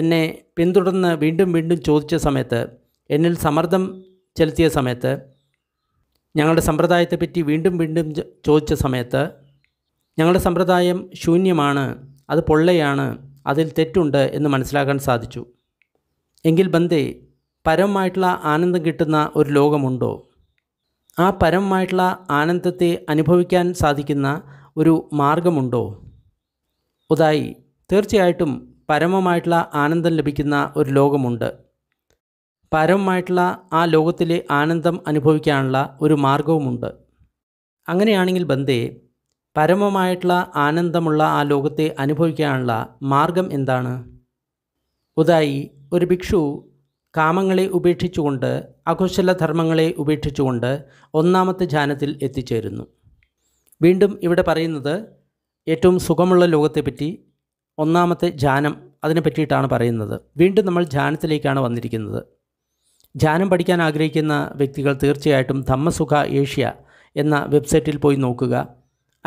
എന്നെ പിന്തുടർന്ന് വീണ്ടും വീണ്ടും ചോദിച്ച സമയത്ത് എന്നിൽ സമ്മർദ്ദം ചെലുത്തിയ സമയത്ത് ഞങ്ങളുടെ സമ്പ്രദായത്തെപ്പറ്റി വീണ്ടും വീണ്ടും ചോദിച്ച സമയത്ത് ഞങ്ങളുടെ സമ്പ്രദായം ശൂന്യമാണ് അത് പൊള്ളയാണ് അതിൽ തെറ്റുണ്ട് എന്ന് മനസ്സിലാക്കാൻ സാധിച്ചു എങ്കിൽ ബന്ധേ പരമമായിട്ടുള്ള ആനന്ദം കിട്ടുന്ന ഒരു ലോകമുണ്ടോ ആ പരമമായിട്ടുള്ള ആനന്ദത്തെ അനുഭവിക്കാൻ സാധിക്കുന്ന ഒരു മാർഗമുണ്ടോ ഉദായി തീർച്ചയായിട്ടും പരമമായിട്ടുള്ള ആനന്ദം ലഭിക്കുന്ന ഒരു ലോകമുണ്ട് പരമമായിട്ടുള്ള ആ ലോകത്തിലെ ആനന്ദം അനുഭവിക്കാനുള്ള ഒരു മാർഗവുമുണ്ട് അങ്ങനെയാണെങ്കിൽ ബന്ധേ പരമമായിട്ടുള്ള ആനന്ദമുള്ള ആ ലോകത്തെ അനുഭവിക്കാനുള്ള മാർഗം എന്താണ് ഉദായി ഒരു ഭിക്ഷു കാമങ്ങളെ ഉപേക്ഷിച്ചുകൊണ്ട് അകുശല ധർമ്മങ്ങളെ ഉപേക്ഷിച്ചുകൊണ്ട് ഒന്നാമത്തെ ധ്യാനത്തിൽ എത്തിച്ചേരുന്നു വീണ്ടും ഇവിടെ പറയുന്നത് ഏറ്റവും സുഖമുള്ള ലോകത്തെപ്പറ്റി ഒന്നാമത്തെ ധ്യാനം അതിനെ പറ്റിയിട്ടാണ് പറയുന്നത് വീണ്ടും നമ്മൾ ധ്യാനത്തിലേക്കാണ് വന്നിരിക്കുന്നത് ധ്യാനം പഠിക്കാൻ ആഗ്രഹിക്കുന്ന വ്യക്തികൾ തീർച്ചയായിട്ടും ധമ്മസുഖ ഏഷ്യ എന്ന വെബ്സൈറ്റിൽ പോയി നോക്കുക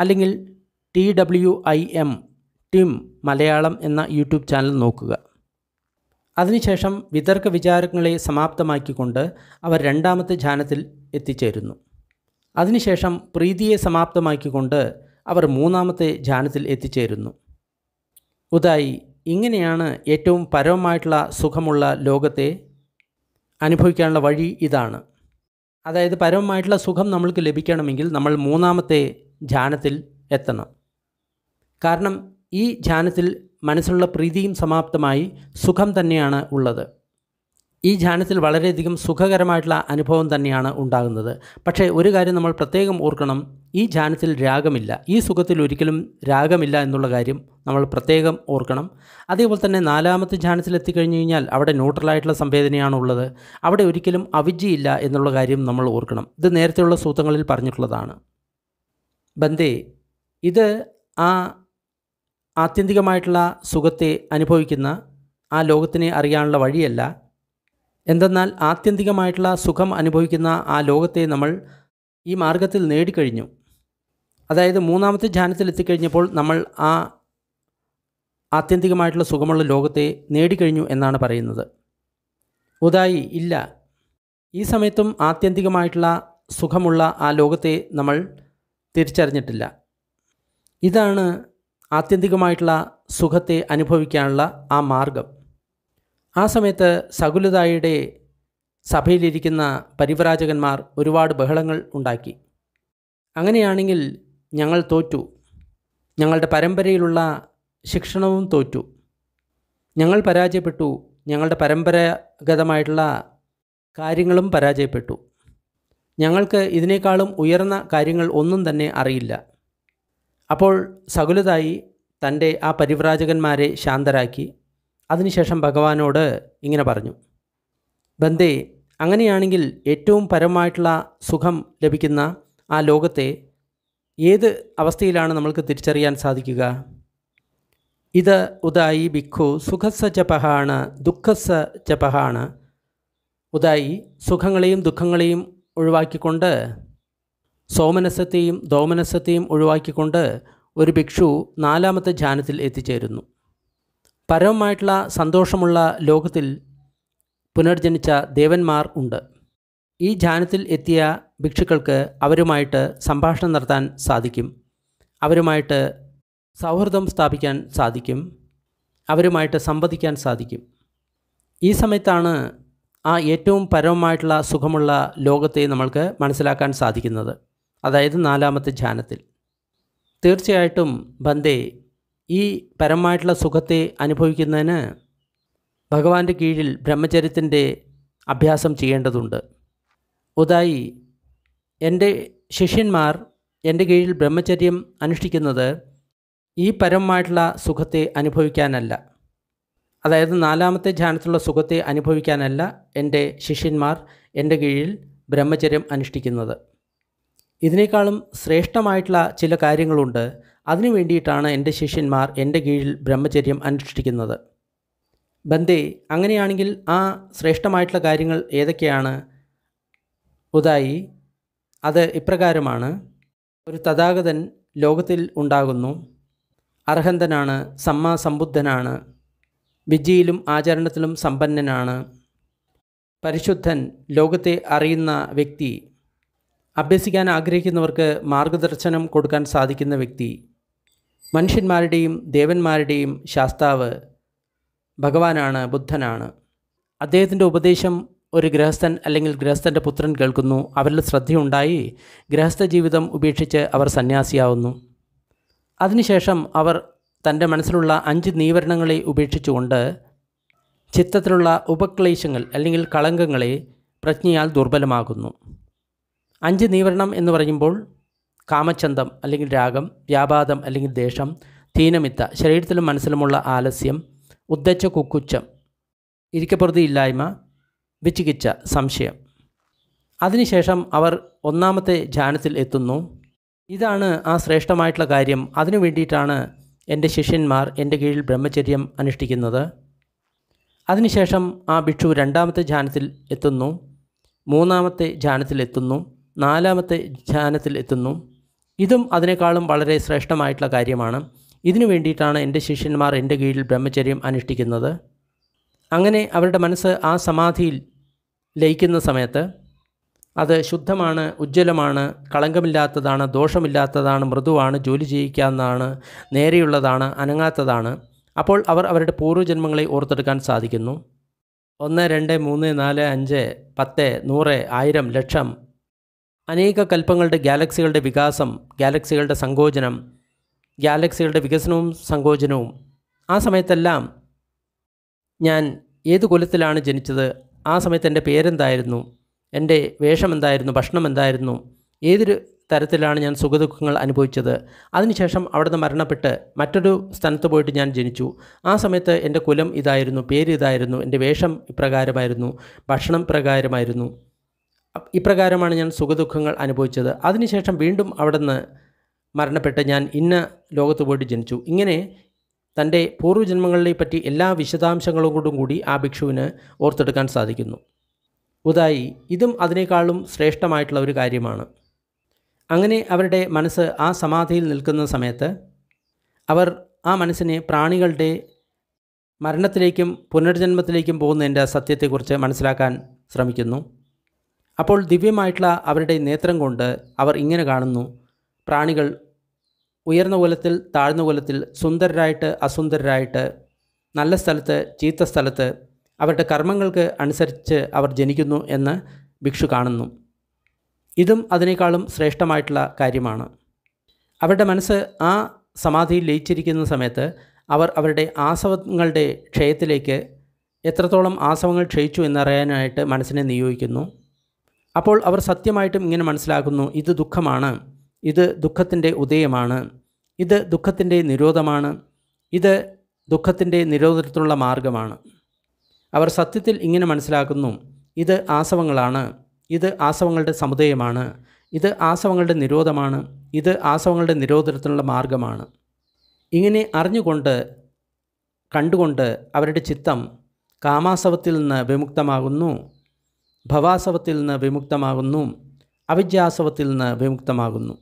അല്ലെങ്കിൽ ടി ഡബ്ല്യു ഐ എം ടിം മലയാളം എന്ന യൂട്യൂബ് ചാനൽ നോക്കുക അതിനുശേഷം വിതർക്ക വിചാരങ്ങളെ സമാപ്തമാക്കിക്കൊണ്ട് അവർ രണ്ടാമത്തെ ധ്യാനത്തിൽ എത്തിച്ചേരുന്നു അതിനുശേഷം പ്രീതിയെ സമാപ്തമാക്കിക്കൊണ്ട് അവർ മൂന്നാമത്തെ ധ്യാനത്തിൽ എത്തിച്ചേരുന്നു ഉദായി ഇങ്ങനെയാണ് ഏറ്റവും പരമമായിട്ടുള്ള സുഖമുള്ള ലോകത്തെ അനുഭവിക്കാനുള്ള വഴി ഇതാണ് അതായത് പരമമായിട്ടുള്ള സുഖം നമ്മൾക്ക് ലഭിക്കണമെങ്കിൽ നമ്മൾ മൂന്നാമത്തെ ധ്യാനത്തിൽ എത്തണം കാരണം ഈ ധ്യാനത്തിൽ മനസ്സിലുള്ള പ്രീതിയും സമാപ്തമായി സുഖം തന്നെയാണ് ഉള്ളത് ഈ ധ്യാനത്തിൽ വളരെയധികം സുഖകരമായിട്ടുള്ള അനുഭവം തന്നെയാണ് ഉണ്ടാകുന്നത് പക്ഷേ ഒരു കാര്യം നമ്മൾ പ്രത്യേകം ഓർക്കണം ഈ ധ്യാനത്തിൽ രാഗമില്ല ഈ സുഖത്തിൽ ഒരിക്കലും രാഗമില്ല എന്നുള്ള കാര്യം നമ്മൾ പ്രത്യേകം ഓർക്കണം അതേപോലെ തന്നെ നാലാമത്തെ ധ്യാനത്തിൽ എത്തിക്കഴിഞ്ഞു കഴിഞ്ഞാൽ അവിടെ ന്യൂട്രലായിട്ടുള്ള സംവേദനയാണുള്ളത് ഉള്ളത് അവിടെ ഒരിക്കലും അവിജിയില്ല എന്നുള്ള കാര്യം നമ്മൾ ഓർക്കണം ഇത് നേരത്തെയുള്ള സൂത്രങ്ങളിൽ പറഞ്ഞിട്ടുള്ളതാണ് ബന്ദേ ഇത് ആ ആത്യന്തികമായിട്ടുള്ള സുഖത്തെ അനുഭവിക്കുന്ന ആ ലോകത്തിനെ അറിയാനുള്ള വഴിയല്ല എന്തെന്നാൽ ആത്യന്തികമായിട്ടുള്ള സുഖം അനുഭവിക്കുന്ന ആ ലോകത്തെ നമ്മൾ ഈ മാർഗത്തിൽ നേടിക്കഴിഞ്ഞു അതായത് മൂന്നാമത്തെ ധ്യാനത്തിൽ എത്തിക്കഴിഞ്ഞപ്പോൾ നമ്മൾ ആ ആത്യന്തികമായിട്ടുള്ള സുഖമുള്ള ലോകത്തെ നേടിക്കഴിഞ്ഞു എന്നാണ് പറയുന്നത് ഉദായി ഇല്ല ഈ സമയത്തും ആത്യന്തികമായിട്ടുള്ള സുഖമുള്ള ആ ലോകത്തെ നമ്മൾ തിരിച്ചറിഞ്ഞിട്ടില്ല ഇതാണ് ആത്യന്തികമായിട്ടുള്ള സുഖത്തെ അനുഭവിക്കാനുള്ള ആ മാർഗം ആ സമയത്ത് സകുലതായുടെ സഭയിലിരിക്കുന്ന പരിവരാജകന്മാർ ഒരുപാട് ബഹളങ്ങൾ ഉണ്ടാക്കി അങ്ങനെയാണെങ്കിൽ ഞങ്ങൾ തോറ്റു ഞങ്ങളുടെ പരമ്പരയിലുള്ള ശിക്ഷണവും തോറ്റു ഞങ്ങൾ പരാജയപ്പെട്ടു ഞങ്ങളുടെ പരമ്പരാഗതമായിട്ടുള്ള കാര്യങ്ങളും പരാജയപ്പെട്ടു ഞങ്ങൾക്ക് ഇതിനേക്കാളും ഉയർന്ന കാര്യങ്ങൾ ഒന്നും തന്നെ അറിയില്ല അപ്പോൾ സകുലതായി തൻ്റെ ആ പരിവ്രാജകന്മാരെ ശാന്തരാക്കി അതിനുശേഷം ഭഗവാനോട് ഇങ്ങനെ പറഞ്ഞു ബന്ദേ അങ്ങനെയാണെങ്കിൽ ഏറ്റവും പരമായിട്ടുള്ള സുഖം ലഭിക്കുന്ന ആ ലോകത്തെ ഏത് അവസ്ഥയിലാണ് നമ്മൾക്ക് തിരിച്ചറിയാൻ സാധിക്കുക ഇത് ഉദായി ബിഖു സുഖസ ജപഹാണ് ദുഃഖസ ജപഹാണ് ഉദായി സുഖങ്ങളെയും ദുഃഖങ്ങളെയും ഒഴിവാക്കിക്കൊണ്ട് സോമനസത്തെയും ദോമനസത്തെയും ഒഴിവാക്കിക്കൊണ്ട് ഒരു ഭിക്ഷു നാലാമത്തെ ധ്യാനത്തിൽ എത്തിച്ചേരുന്നു പരമമായിട്ടുള്ള സന്തോഷമുള്ള ലോകത്തിൽ പുനർജനിച്ച ദേവന്മാർ ഉണ്ട് ഈ ധ്യാനത്തിൽ എത്തിയ ഭിക്ഷുക്കൾക്ക് അവരുമായിട്ട് സംഭാഷണം നടത്താൻ സാധിക്കും അവരുമായിട്ട് സൗഹൃദം സ്ഥാപിക്കാൻ സാധിക്കും അവരുമായിട്ട് സംവദിക്കാൻ സാധിക്കും ഈ സമയത്താണ് ആ ഏറ്റവും പരമമായിട്ടുള്ള സുഖമുള്ള ലോകത്തെ നമ്മൾക്ക് മനസ്സിലാക്കാൻ സാധിക്കുന്നത് അതായത് നാലാമത്തെ ധ്യാനത്തിൽ തീർച്ചയായിട്ടും ബന്ദേ ഈ പരമായിട്ടുള്ള സുഖത്തെ അനുഭവിക്കുന്നതിന് ഭഗവാന്റെ കീഴിൽ ബ്രഹ്മചര്യത്തിൻ്റെ അഭ്യാസം ചെയ്യേണ്ടതുണ്ട് ഉദായി എൻ്റെ ശിഷ്യന്മാർ എൻ്റെ കീഴിൽ ബ്രഹ്മചര്യം അനുഷ്ഠിക്കുന്നത് ഈ പരമമായിട്ടുള്ള സുഖത്തെ അനുഭവിക്കാനല്ല അതായത് നാലാമത്തെ ധ്യാനത്തിലുള്ള സുഖത്തെ അനുഭവിക്കാനല്ല എൻ്റെ ശിഷ്യന്മാർ എൻ്റെ കീഴിൽ ബ്രഹ്മചര്യം അനുഷ്ഠിക്കുന്നത് ഇതിനേക്കാളും ശ്രേഷ്ഠമായിട്ടുള്ള ചില കാര്യങ്ങളുണ്ട് അതിനു വേണ്ടിയിട്ടാണ് എൻ്റെ ശിഷ്യന്മാർ എൻ്റെ കീഴിൽ ബ്രഹ്മചര്യം അനുഷ്ഠിക്കുന്നത് ബന്ദേ അങ്ങനെയാണെങ്കിൽ ആ ശ്രേഷ്ഠമായിട്ടുള്ള കാര്യങ്ങൾ ഏതൊക്കെയാണ് ഉദായി അത് ഇപ്രകാരമാണ് ഒരു തഥാഗതൻ ലോകത്തിൽ ഉണ്ടാകുന്നു അർഹന്തനാണ് സമ്മാസംബുദ്ധനാണ് വിജയിലും ആചരണത്തിലും സമ്പന്നനാണ് പരിശുദ്ധൻ ലോകത്തെ അറിയുന്ന വ്യക്തി അഭ്യസിക്കാൻ ആഗ്രഹിക്കുന്നവർക്ക് മാർഗദർശനം കൊടുക്കാൻ സാധിക്കുന്ന വ്യക്തി മനുഷ്യന്മാരുടെയും ദേവന്മാരുടെയും ശാസ്താവ് ഭഗവാനാണ് ബുദ്ധനാണ് അദ്ദേഹത്തിൻ്റെ ഉപദേശം ഒരു ഗൃഹസ്ഥൻ അല്ലെങ്കിൽ ഗൃഹസ്ഥൻ്റെ പുത്രൻ കേൾക്കുന്നു അവരിൽ ശ്രദ്ധയുണ്ടായി ഗൃഹസ്ഥ ജീവിതം ഉപേക്ഷിച്ച് അവർ സന്യാസിയാവുന്നു അതിനുശേഷം അവർ തൻ്റെ മനസ്സിലുള്ള അഞ്ച് നീവരണങ്ങളെ ഉപേക്ഷിച്ചുകൊണ്ട് ചിത്തത്തിലുള്ള ഉപക്ലേശങ്ങൾ അല്ലെങ്കിൽ കളങ്കങ്ങളെ പ്രജ്ഞയാൽ ദുർബലമാകുന്നു അഞ്ച് നീവരണം എന്ന് പറയുമ്പോൾ കാമചന്തം അല്ലെങ്കിൽ രാഗം വ്യാപാദം അല്ലെങ്കിൽ ദേഷം തീനമിത്ത ശരീരത്തിലും മനസ്സിലുമുള്ള ആലസ്യം ഉദ്ദച്ച കുക്കുച്ചം ഇരിക്കപ്പുറതി ഇല്ലായ്മ വിചികിച്ച സംശയം അതിനുശേഷം അവർ ഒന്നാമത്തെ ധ്യാനത്തിൽ എത്തുന്നു ഇതാണ് ആ ശ്രേഷ്ഠമായിട്ടുള്ള കാര്യം അതിനു വേണ്ടിയിട്ടാണ് എൻ്റെ ശിഷ്യന്മാർ എൻ്റെ കീഴിൽ ബ്രഹ്മചര്യം അനുഷ്ഠിക്കുന്നത് അതിനുശേഷം ആ ഭിക്ഷു രണ്ടാമത്തെ ധ്യാനത്തിൽ എത്തുന്നു മൂന്നാമത്തെ ധ്യാനത്തിൽ എത്തുന്നു നാലാമത്തെ ധ്യാനത്തിൽ എത്തുന്നു ഇതും അതിനേക്കാളും വളരെ ശ്രേഷ്ഠമായിട്ടുള്ള കാര്യമാണ് ഇതിനു വേണ്ടിയിട്ടാണ് എൻ്റെ ശിഷ്യന്മാർ എൻ്റെ കീഴിൽ ബ്രഹ്മചര്യം അനുഷ്ഠിക്കുന്നത് അങ്ങനെ അവരുടെ മനസ്സ് ആ സമാധിയിൽ ലയിക്കുന്ന സമയത്ത് അത് ശുദ്ധമാണ് ഉജ്ജ്വലമാണ് കളങ്കമില്ലാത്തതാണ് ദോഷമില്ലാത്തതാണ് മൃദുവാണ് ജോലി ചെയ്യിക്കാവുന്നതാണ് നേരെയുള്ളതാണ് അനങ്ങാത്തതാണ് അപ്പോൾ അവർ അവരുടെ പൂർവ്വജന്മങ്ങളെ ഓർത്തെടുക്കാൻ സാധിക്കുന്നു ഒന്ന് രണ്ട് മൂന്ന് നാല് അഞ്ച് പത്ത് നൂറ് ആയിരം ലക്ഷം അനേക കൽപ്പങ്ങളുടെ ഗാലക്സികളുടെ വികാസം ഗാലക്സികളുടെ സങ്കോചനം ഗാലക്സികളുടെ വികസനവും സങ്കോചനവും ആ സമയത്തെല്ലാം ഞാൻ ഏത് കുലത്തിലാണ് ജനിച്ചത് ആ സമയത്ത് എൻ്റെ പേരെന്തായിരുന്നു എൻ്റെ വേഷം എന്തായിരുന്നു ഭക്ഷണം എന്തായിരുന്നു ഏതൊരു തരത്തിലാണ് ഞാൻ സുഖദുഃഖങ്ങൾ അനുഭവിച്ചത് അതിനുശേഷം അവിടുന്ന് മരണപ്പെട്ട് മറ്റൊരു സ്ഥലത്ത് പോയിട്ട് ഞാൻ ജനിച്ചു ആ സമയത്ത് എൻ്റെ കുലം ഇതായിരുന്നു പേര് ഇതായിരുന്നു എൻ്റെ വേഷം ഇപ്രകാരമായിരുന്നു ഭക്ഷണം പ്രകാരമായിരുന്നു ഇപ്രകാരമാണ് ഞാൻ സുഖദുഃഖങ്ങൾ അനുഭവിച്ചത് അതിനുശേഷം വീണ്ടും അവിടെ നിന്ന് മരണപ്പെട്ട് ഞാൻ ഇന്ന ലോകത്ത് പോയിട്ട് ജനിച്ചു ഇങ്ങനെ തൻ്റെ പൂർവ്വജന്മങ്ങളെ പറ്റി എല്ലാ കൊണ്ടും കൂടി ആ ഭിക്ഷുവിന് ഓർത്തെടുക്കാൻ സാധിക്കുന്നു ഉദായി ഇതും അതിനേക്കാളും ശ്രേഷ്ഠമായിട്ടുള്ള ഒരു കാര്യമാണ് അങ്ങനെ അവരുടെ മനസ്സ് ആ സമാധിയിൽ നിൽക്കുന്ന സമയത്ത് അവർ ആ മനസ്സിനെ പ്രാണികളുടെ മരണത്തിലേക്കും പുനർജന്മത്തിലേക്കും പോകുന്നതിൻ്റെ സത്യത്തെക്കുറിച്ച് മനസ്സിലാക്കാൻ ശ്രമിക്കുന്നു അപ്പോൾ ദിവ്യമായിട്ടുള്ള അവരുടെ നേത്രം കൊണ്ട് അവർ ഇങ്ങനെ കാണുന്നു പ്രാണികൾ ഉയർന്ന കുലത്തിൽ താഴ്ന്ന കുലത്തിൽ സുന്ദരരായിട്ട് അസുന്ദരരായിട്ട് നല്ല സ്ഥലത്ത് ചീത്ത സ്ഥലത്ത് അവരുടെ കർമ്മങ്ങൾക്ക് അനുസരിച്ച് അവർ ജനിക്കുന്നു എന്ന് ഭിക്ഷു കാണുന്നു ഇതും അതിനേക്കാളും ശ്രേഷ്ഠമായിട്ടുള്ള കാര്യമാണ് അവരുടെ മനസ്സ് ആ സമാധിയിൽ ലയിച്ചിരിക്കുന്ന സമയത്ത് അവർ അവരുടെ ആസവങ്ങളുടെ ക്ഷയത്തിലേക്ക് എത്രത്തോളം ആസവങ്ങൾ ക്ഷയിച്ചു എന്നറിയാനായിട്ട് മനസ്സിനെ നിയോഗിക്കുന്നു അപ്പോൾ അവർ സത്യമായിട്ടും ഇങ്ങനെ മനസ്സിലാക്കുന്നു ഇത് ദുഃഖമാണ് ഇത് ദുഃഖത്തിൻ്റെ ഉദയമാണ് ഇത് ദുഃഖത്തിൻ്റെ നിരോധമാണ് ഇത് ദുഃഖത്തിൻ്റെ നിരോധനത്തിനുള്ള മാർഗമാണ് അവർ സത്യത്തിൽ ഇങ്ങനെ മനസ്സിലാക്കുന്നു ഇത് ആസവങ്ങളാണ് ഇത് ആസവങ്ങളുടെ സമുദയമാണ് ഇത് ആസവങ്ങളുടെ നിരോധമാണ് ഇത് ആസവങ്ങളുടെ നിരോധനത്തിനുള്ള മാർഗമാണ് ഇങ്ങനെ അറിഞ്ഞുകൊണ്ട് കണ്ടുകൊണ്ട് അവരുടെ ചിത്തം കാമാസവത്തിൽ നിന്ന് വിമുക്തമാകുന്നു ഭവാസവത്തിൽ നിന്ന് വിമുക്തമാകുന്നു അവിജ്യാസവത്തിൽ നിന്ന് വിമുക്തമാകുന്നു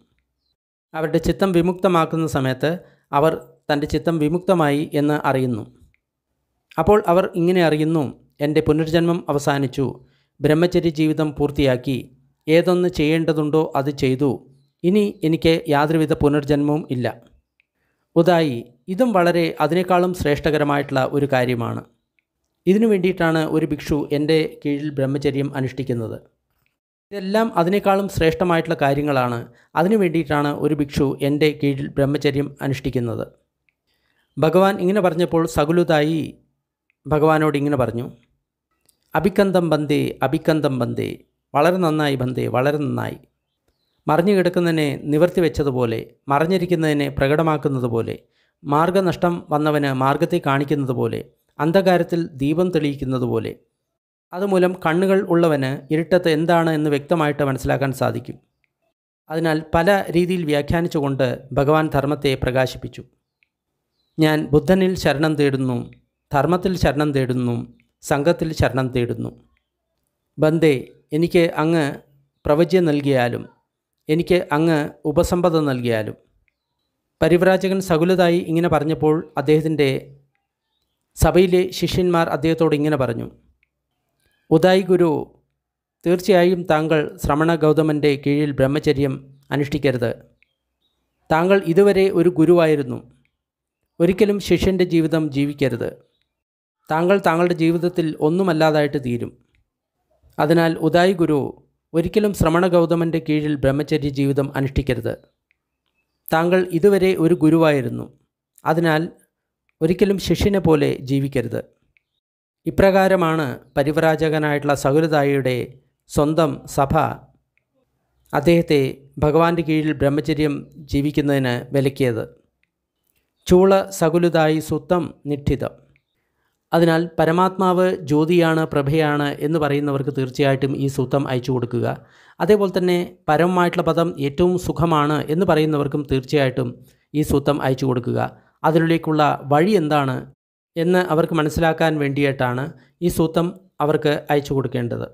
അവരുടെ ചിത്തം വിമുക്തമാക്കുന്ന സമയത്ത് അവർ തൻ്റെ ചിത്തം വിമുക്തമായി എന്ന് അറിയുന്നു അപ്പോൾ അവർ ഇങ്ങനെ അറിയുന്നു എൻ്റെ പുനർജന്മം അവസാനിച്ചു ബ്രഹ്മചര്യ ജീവിതം പൂർത്തിയാക്കി ഏതൊന്ന് ചെയ്യേണ്ടതുണ്ടോ അത് ചെയ്തു ഇനി എനിക്ക് യാതൊരുവിധ പുനർജന്മവും ഇല്ല ഉദായി ഇതും വളരെ അതിനേക്കാളും ശ്രേഷ്ഠകരമായിട്ടുള്ള ഒരു കാര്യമാണ് ഇതിനു വേണ്ടിയിട്ടാണ് ഒരു ഭിക്ഷു എൻ്റെ കീഴിൽ ബ്രഹ്മചര്യം അനുഷ്ഠിക്കുന്നത് ഇതെല്ലാം അതിനേക്കാളും ശ്രേഷ്ഠമായിട്ടുള്ള കാര്യങ്ങളാണ് അതിനു വേണ്ടിയിട്ടാണ് ഒരു ഭിക്ഷു എൻ്റെ കീഴിൽ ബ്രഹ്മചര്യം അനുഷ്ഠിക്കുന്നത് ഭഗവാൻ ഇങ്ങനെ പറഞ്ഞപ്പോൾ സകുലുതായി ഭഗവാനോട് ഇങ്ങനെ പറഞ്ഞു അഭിക്കന്തം ബന്ദേ അഭിക്കന്തം ബന്ദേ വളരെ നന്നായി ബന്ദേ വളരെ നന്നായി മറിഞ്ഞു കിടക്കുന്നതിനെ നിവർത്തി വെച്ചതുപോലെ മറിഞ്ഞിരിക്കുന്നതിനെ പ്രകടമാക്കുന്നതുപോലെ മാർഗനഷ്ടം വന്നവന് മാർഗത്തെ കാണിക്കുന്നത് പോലെ അന്ധകാരത്തിൽ ദീപം തെളിയിക്കുന്നത് പോലെ അതുമൂലം കണ്ണുകൾ ഉള്ളവന് ഇരുട്ടത്ത് എന്താണ് എന്ന് വ്യക്തമായിട്ട് മനസ്സിലാക്കാൻ സാധിക്കും അതിനാൽ പല രീതിയിൽ വ്യാഖ്യാനിച്ചുകൊണ്ട് ഭഗവാൻ ധർമ്മത്തെ പ്രകാശിപ്പിച്ചു ഞാൻ ബുദ്ധനിൽ ശരണം തേടുന്നു ധർമ്മത്തിൽ ശരണം തേടുന്നു സംഘത്തിൽ ശരണം തേടുന്നു ബന്ദേ എനിക്ക് അങ്ങ് പ്രവചനം നൽകിയാലും എനിക്ക് അങ്ങ് ഉപസമ്പത നൽകിയാലും പരിവ്രാജകൻ സകുലതായി ഇങ്ങനെ പറഞ്ഞപ്പോൾ അദ്ദേഹത്തിൻ്റെ സഭയിലെ ശിഷ്യന്മാർ അദ്ദേഹത്തോട് ഇങ്ങനെ പറഞ്ഞു ഉദായ് ഗുരു തീർച്ചയായും താങ്കൾ ശ്രമണ ഗൗതമൻ്റെ കീഴിൽ ബ്രഹ്മചര്യം അനുഷ്ഠിക്കരുത് താങ്കൾ ഇതുവരെ ഒരു ഗുരുവായിരുന്നു ഒരിക്കലും ശിഷ്യൻ്റെ ജീവിതം ജീവിക്കരുത് താങ്കൾ താങ്കളുടെ ജീവിതത്തിൽ ഒന്നുമല്ലാതായിട്ട് തീരും അതിനാൽ ഉദായ് ഗുരു ഒരിക്കലും ശ്രമണ ഗൗതമൻ്റെ കീഴിൽ ബ്രഹ്മചര്യ ജീവിതം അനുഷ്ഠിക്കരുത് താങ്കൾ ഇതുവരെ ഒരു ഗുരുവായിരുന്നു അതിനാൽ ഒരിക്കലും ശിഷ്യനെ പോലെ ജീവിക്കരുത് ഇപ്രകാരമാണ് പരിവരാജകനായിട്ടുള്ള സകുലതായിയുടെ സ്വന്തം സഭ അദ്ദേഹത്തെ ഭഗവാന്റെ കീഴിൽ ബ്രഹ്മചര്യം ജീവിക്കുന്നതിന് വിലക്കിയത് ചൂള സകുലുതായി സുത്തം നിഷ്ഠിതം അതിനാൽ പരമാത്മാവ് ജ്യോതിയാണ് പ്രഭയാണ് എന്ന് പറയുന്നവർക്ക് തീർച്ചയായിട്ടും ഈ സൂത്രം അയച്ചു കൊടുക്കുക അതേപോലെ തന്നെ പരമമായിട്ടുള്ള പദം ഏറ്റവും സുഖമാണ് എന്ന് പറയുന്നവർക്കും തീർച്ചയായിട്ടും ഈ സൂത്രം അയച്ചു കൊടുക്കുക അതിലേക്കുള്ള വഴി എന്താണ് എന്ന് അവർക്ക് മനസ്സിലാക്കാൻ വേണ്ടിയിട്ടാണ് ഈ സൂത്രം അവർക്ക് അയച്ചു കൊടുക്കേണ്ടത്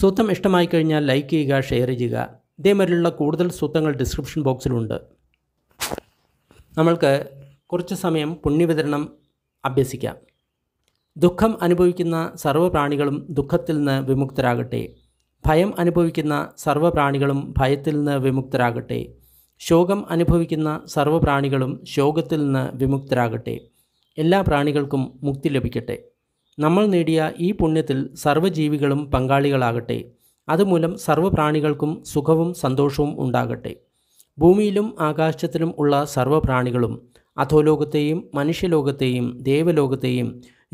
സൂത്രം ഇഷ്ടമായി കഴിഞ്ഞാൽ ലൈക്ക് ചെയ്യുക ഷെയർ ചെയ്യുക ഇതേമാതിരിയുള്ള കൂടുതൽ സൂത്രങ്ങൾ ഡിസ്ക്രിപ്ഷൻ ബോക്സിലുണ്ട് നമ്മൾക്ക് കുറച്ച് സമയം പുണ്യവിതരണം അഭ്യസിക്കാം ദുഃഖം അനുഭവിക്കുന്ന സർവ്വപ്രാണികളും ദുഃഖത്തിൽ നിന്ന് വിമുക്തരാകട്ടെ ഭയം അനുഭവിക്കുന്ന സർവ്വപ്രാണികളും ഭയത്തിൽ നിന്ന് വിമുക്തരാകട്ടെ ശോകം അനുഭവിക്കുന്ന സർവ്വപ്രാണികളും ശോകത്തിൽ നിന്ന് വിമുക്തരാകട്ടെ എല്ലാ പ്രാണികൾക്കും മുക്തി ലഭിക്കട്ടെ നമ്മൾ നേടിയ ഈ പുണ്യത്തിൽ സർവ്വജീവികളും പങ്കാളികളാകട്ടെ അതുമൂലം സർവ്വപ്രാണികൾക്കും സുഖവും സന്തോഷവും ഉണ്ടാകട്ടെ ഭൂമിയിലും ആകാശത്തിലും ഉള്ള സർവ്വപ്രാണികളും അധോലോകത്തെയും മനുഷ്യലോകത്തെയും ദേവലോകത്തെയും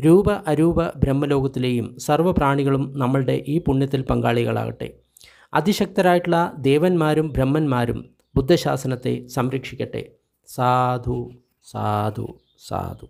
രൂപ അരൂപ ബ്രഹ്മലോകത്തിലെയും സർവ്വപ്രാണികളും നമ്മളുടെ ഈ പുണ്യത്തിൽ പങ്കാളികളാകട്ടെ അതിശക്തരായിട്ടുള്ള ദേവന്മാരും ബ്രഹ്മന്മാരും ബുദ്ധശാസനത്തെ സംരക്ഷിക്കട്ടെ സാധു സാധു സാധു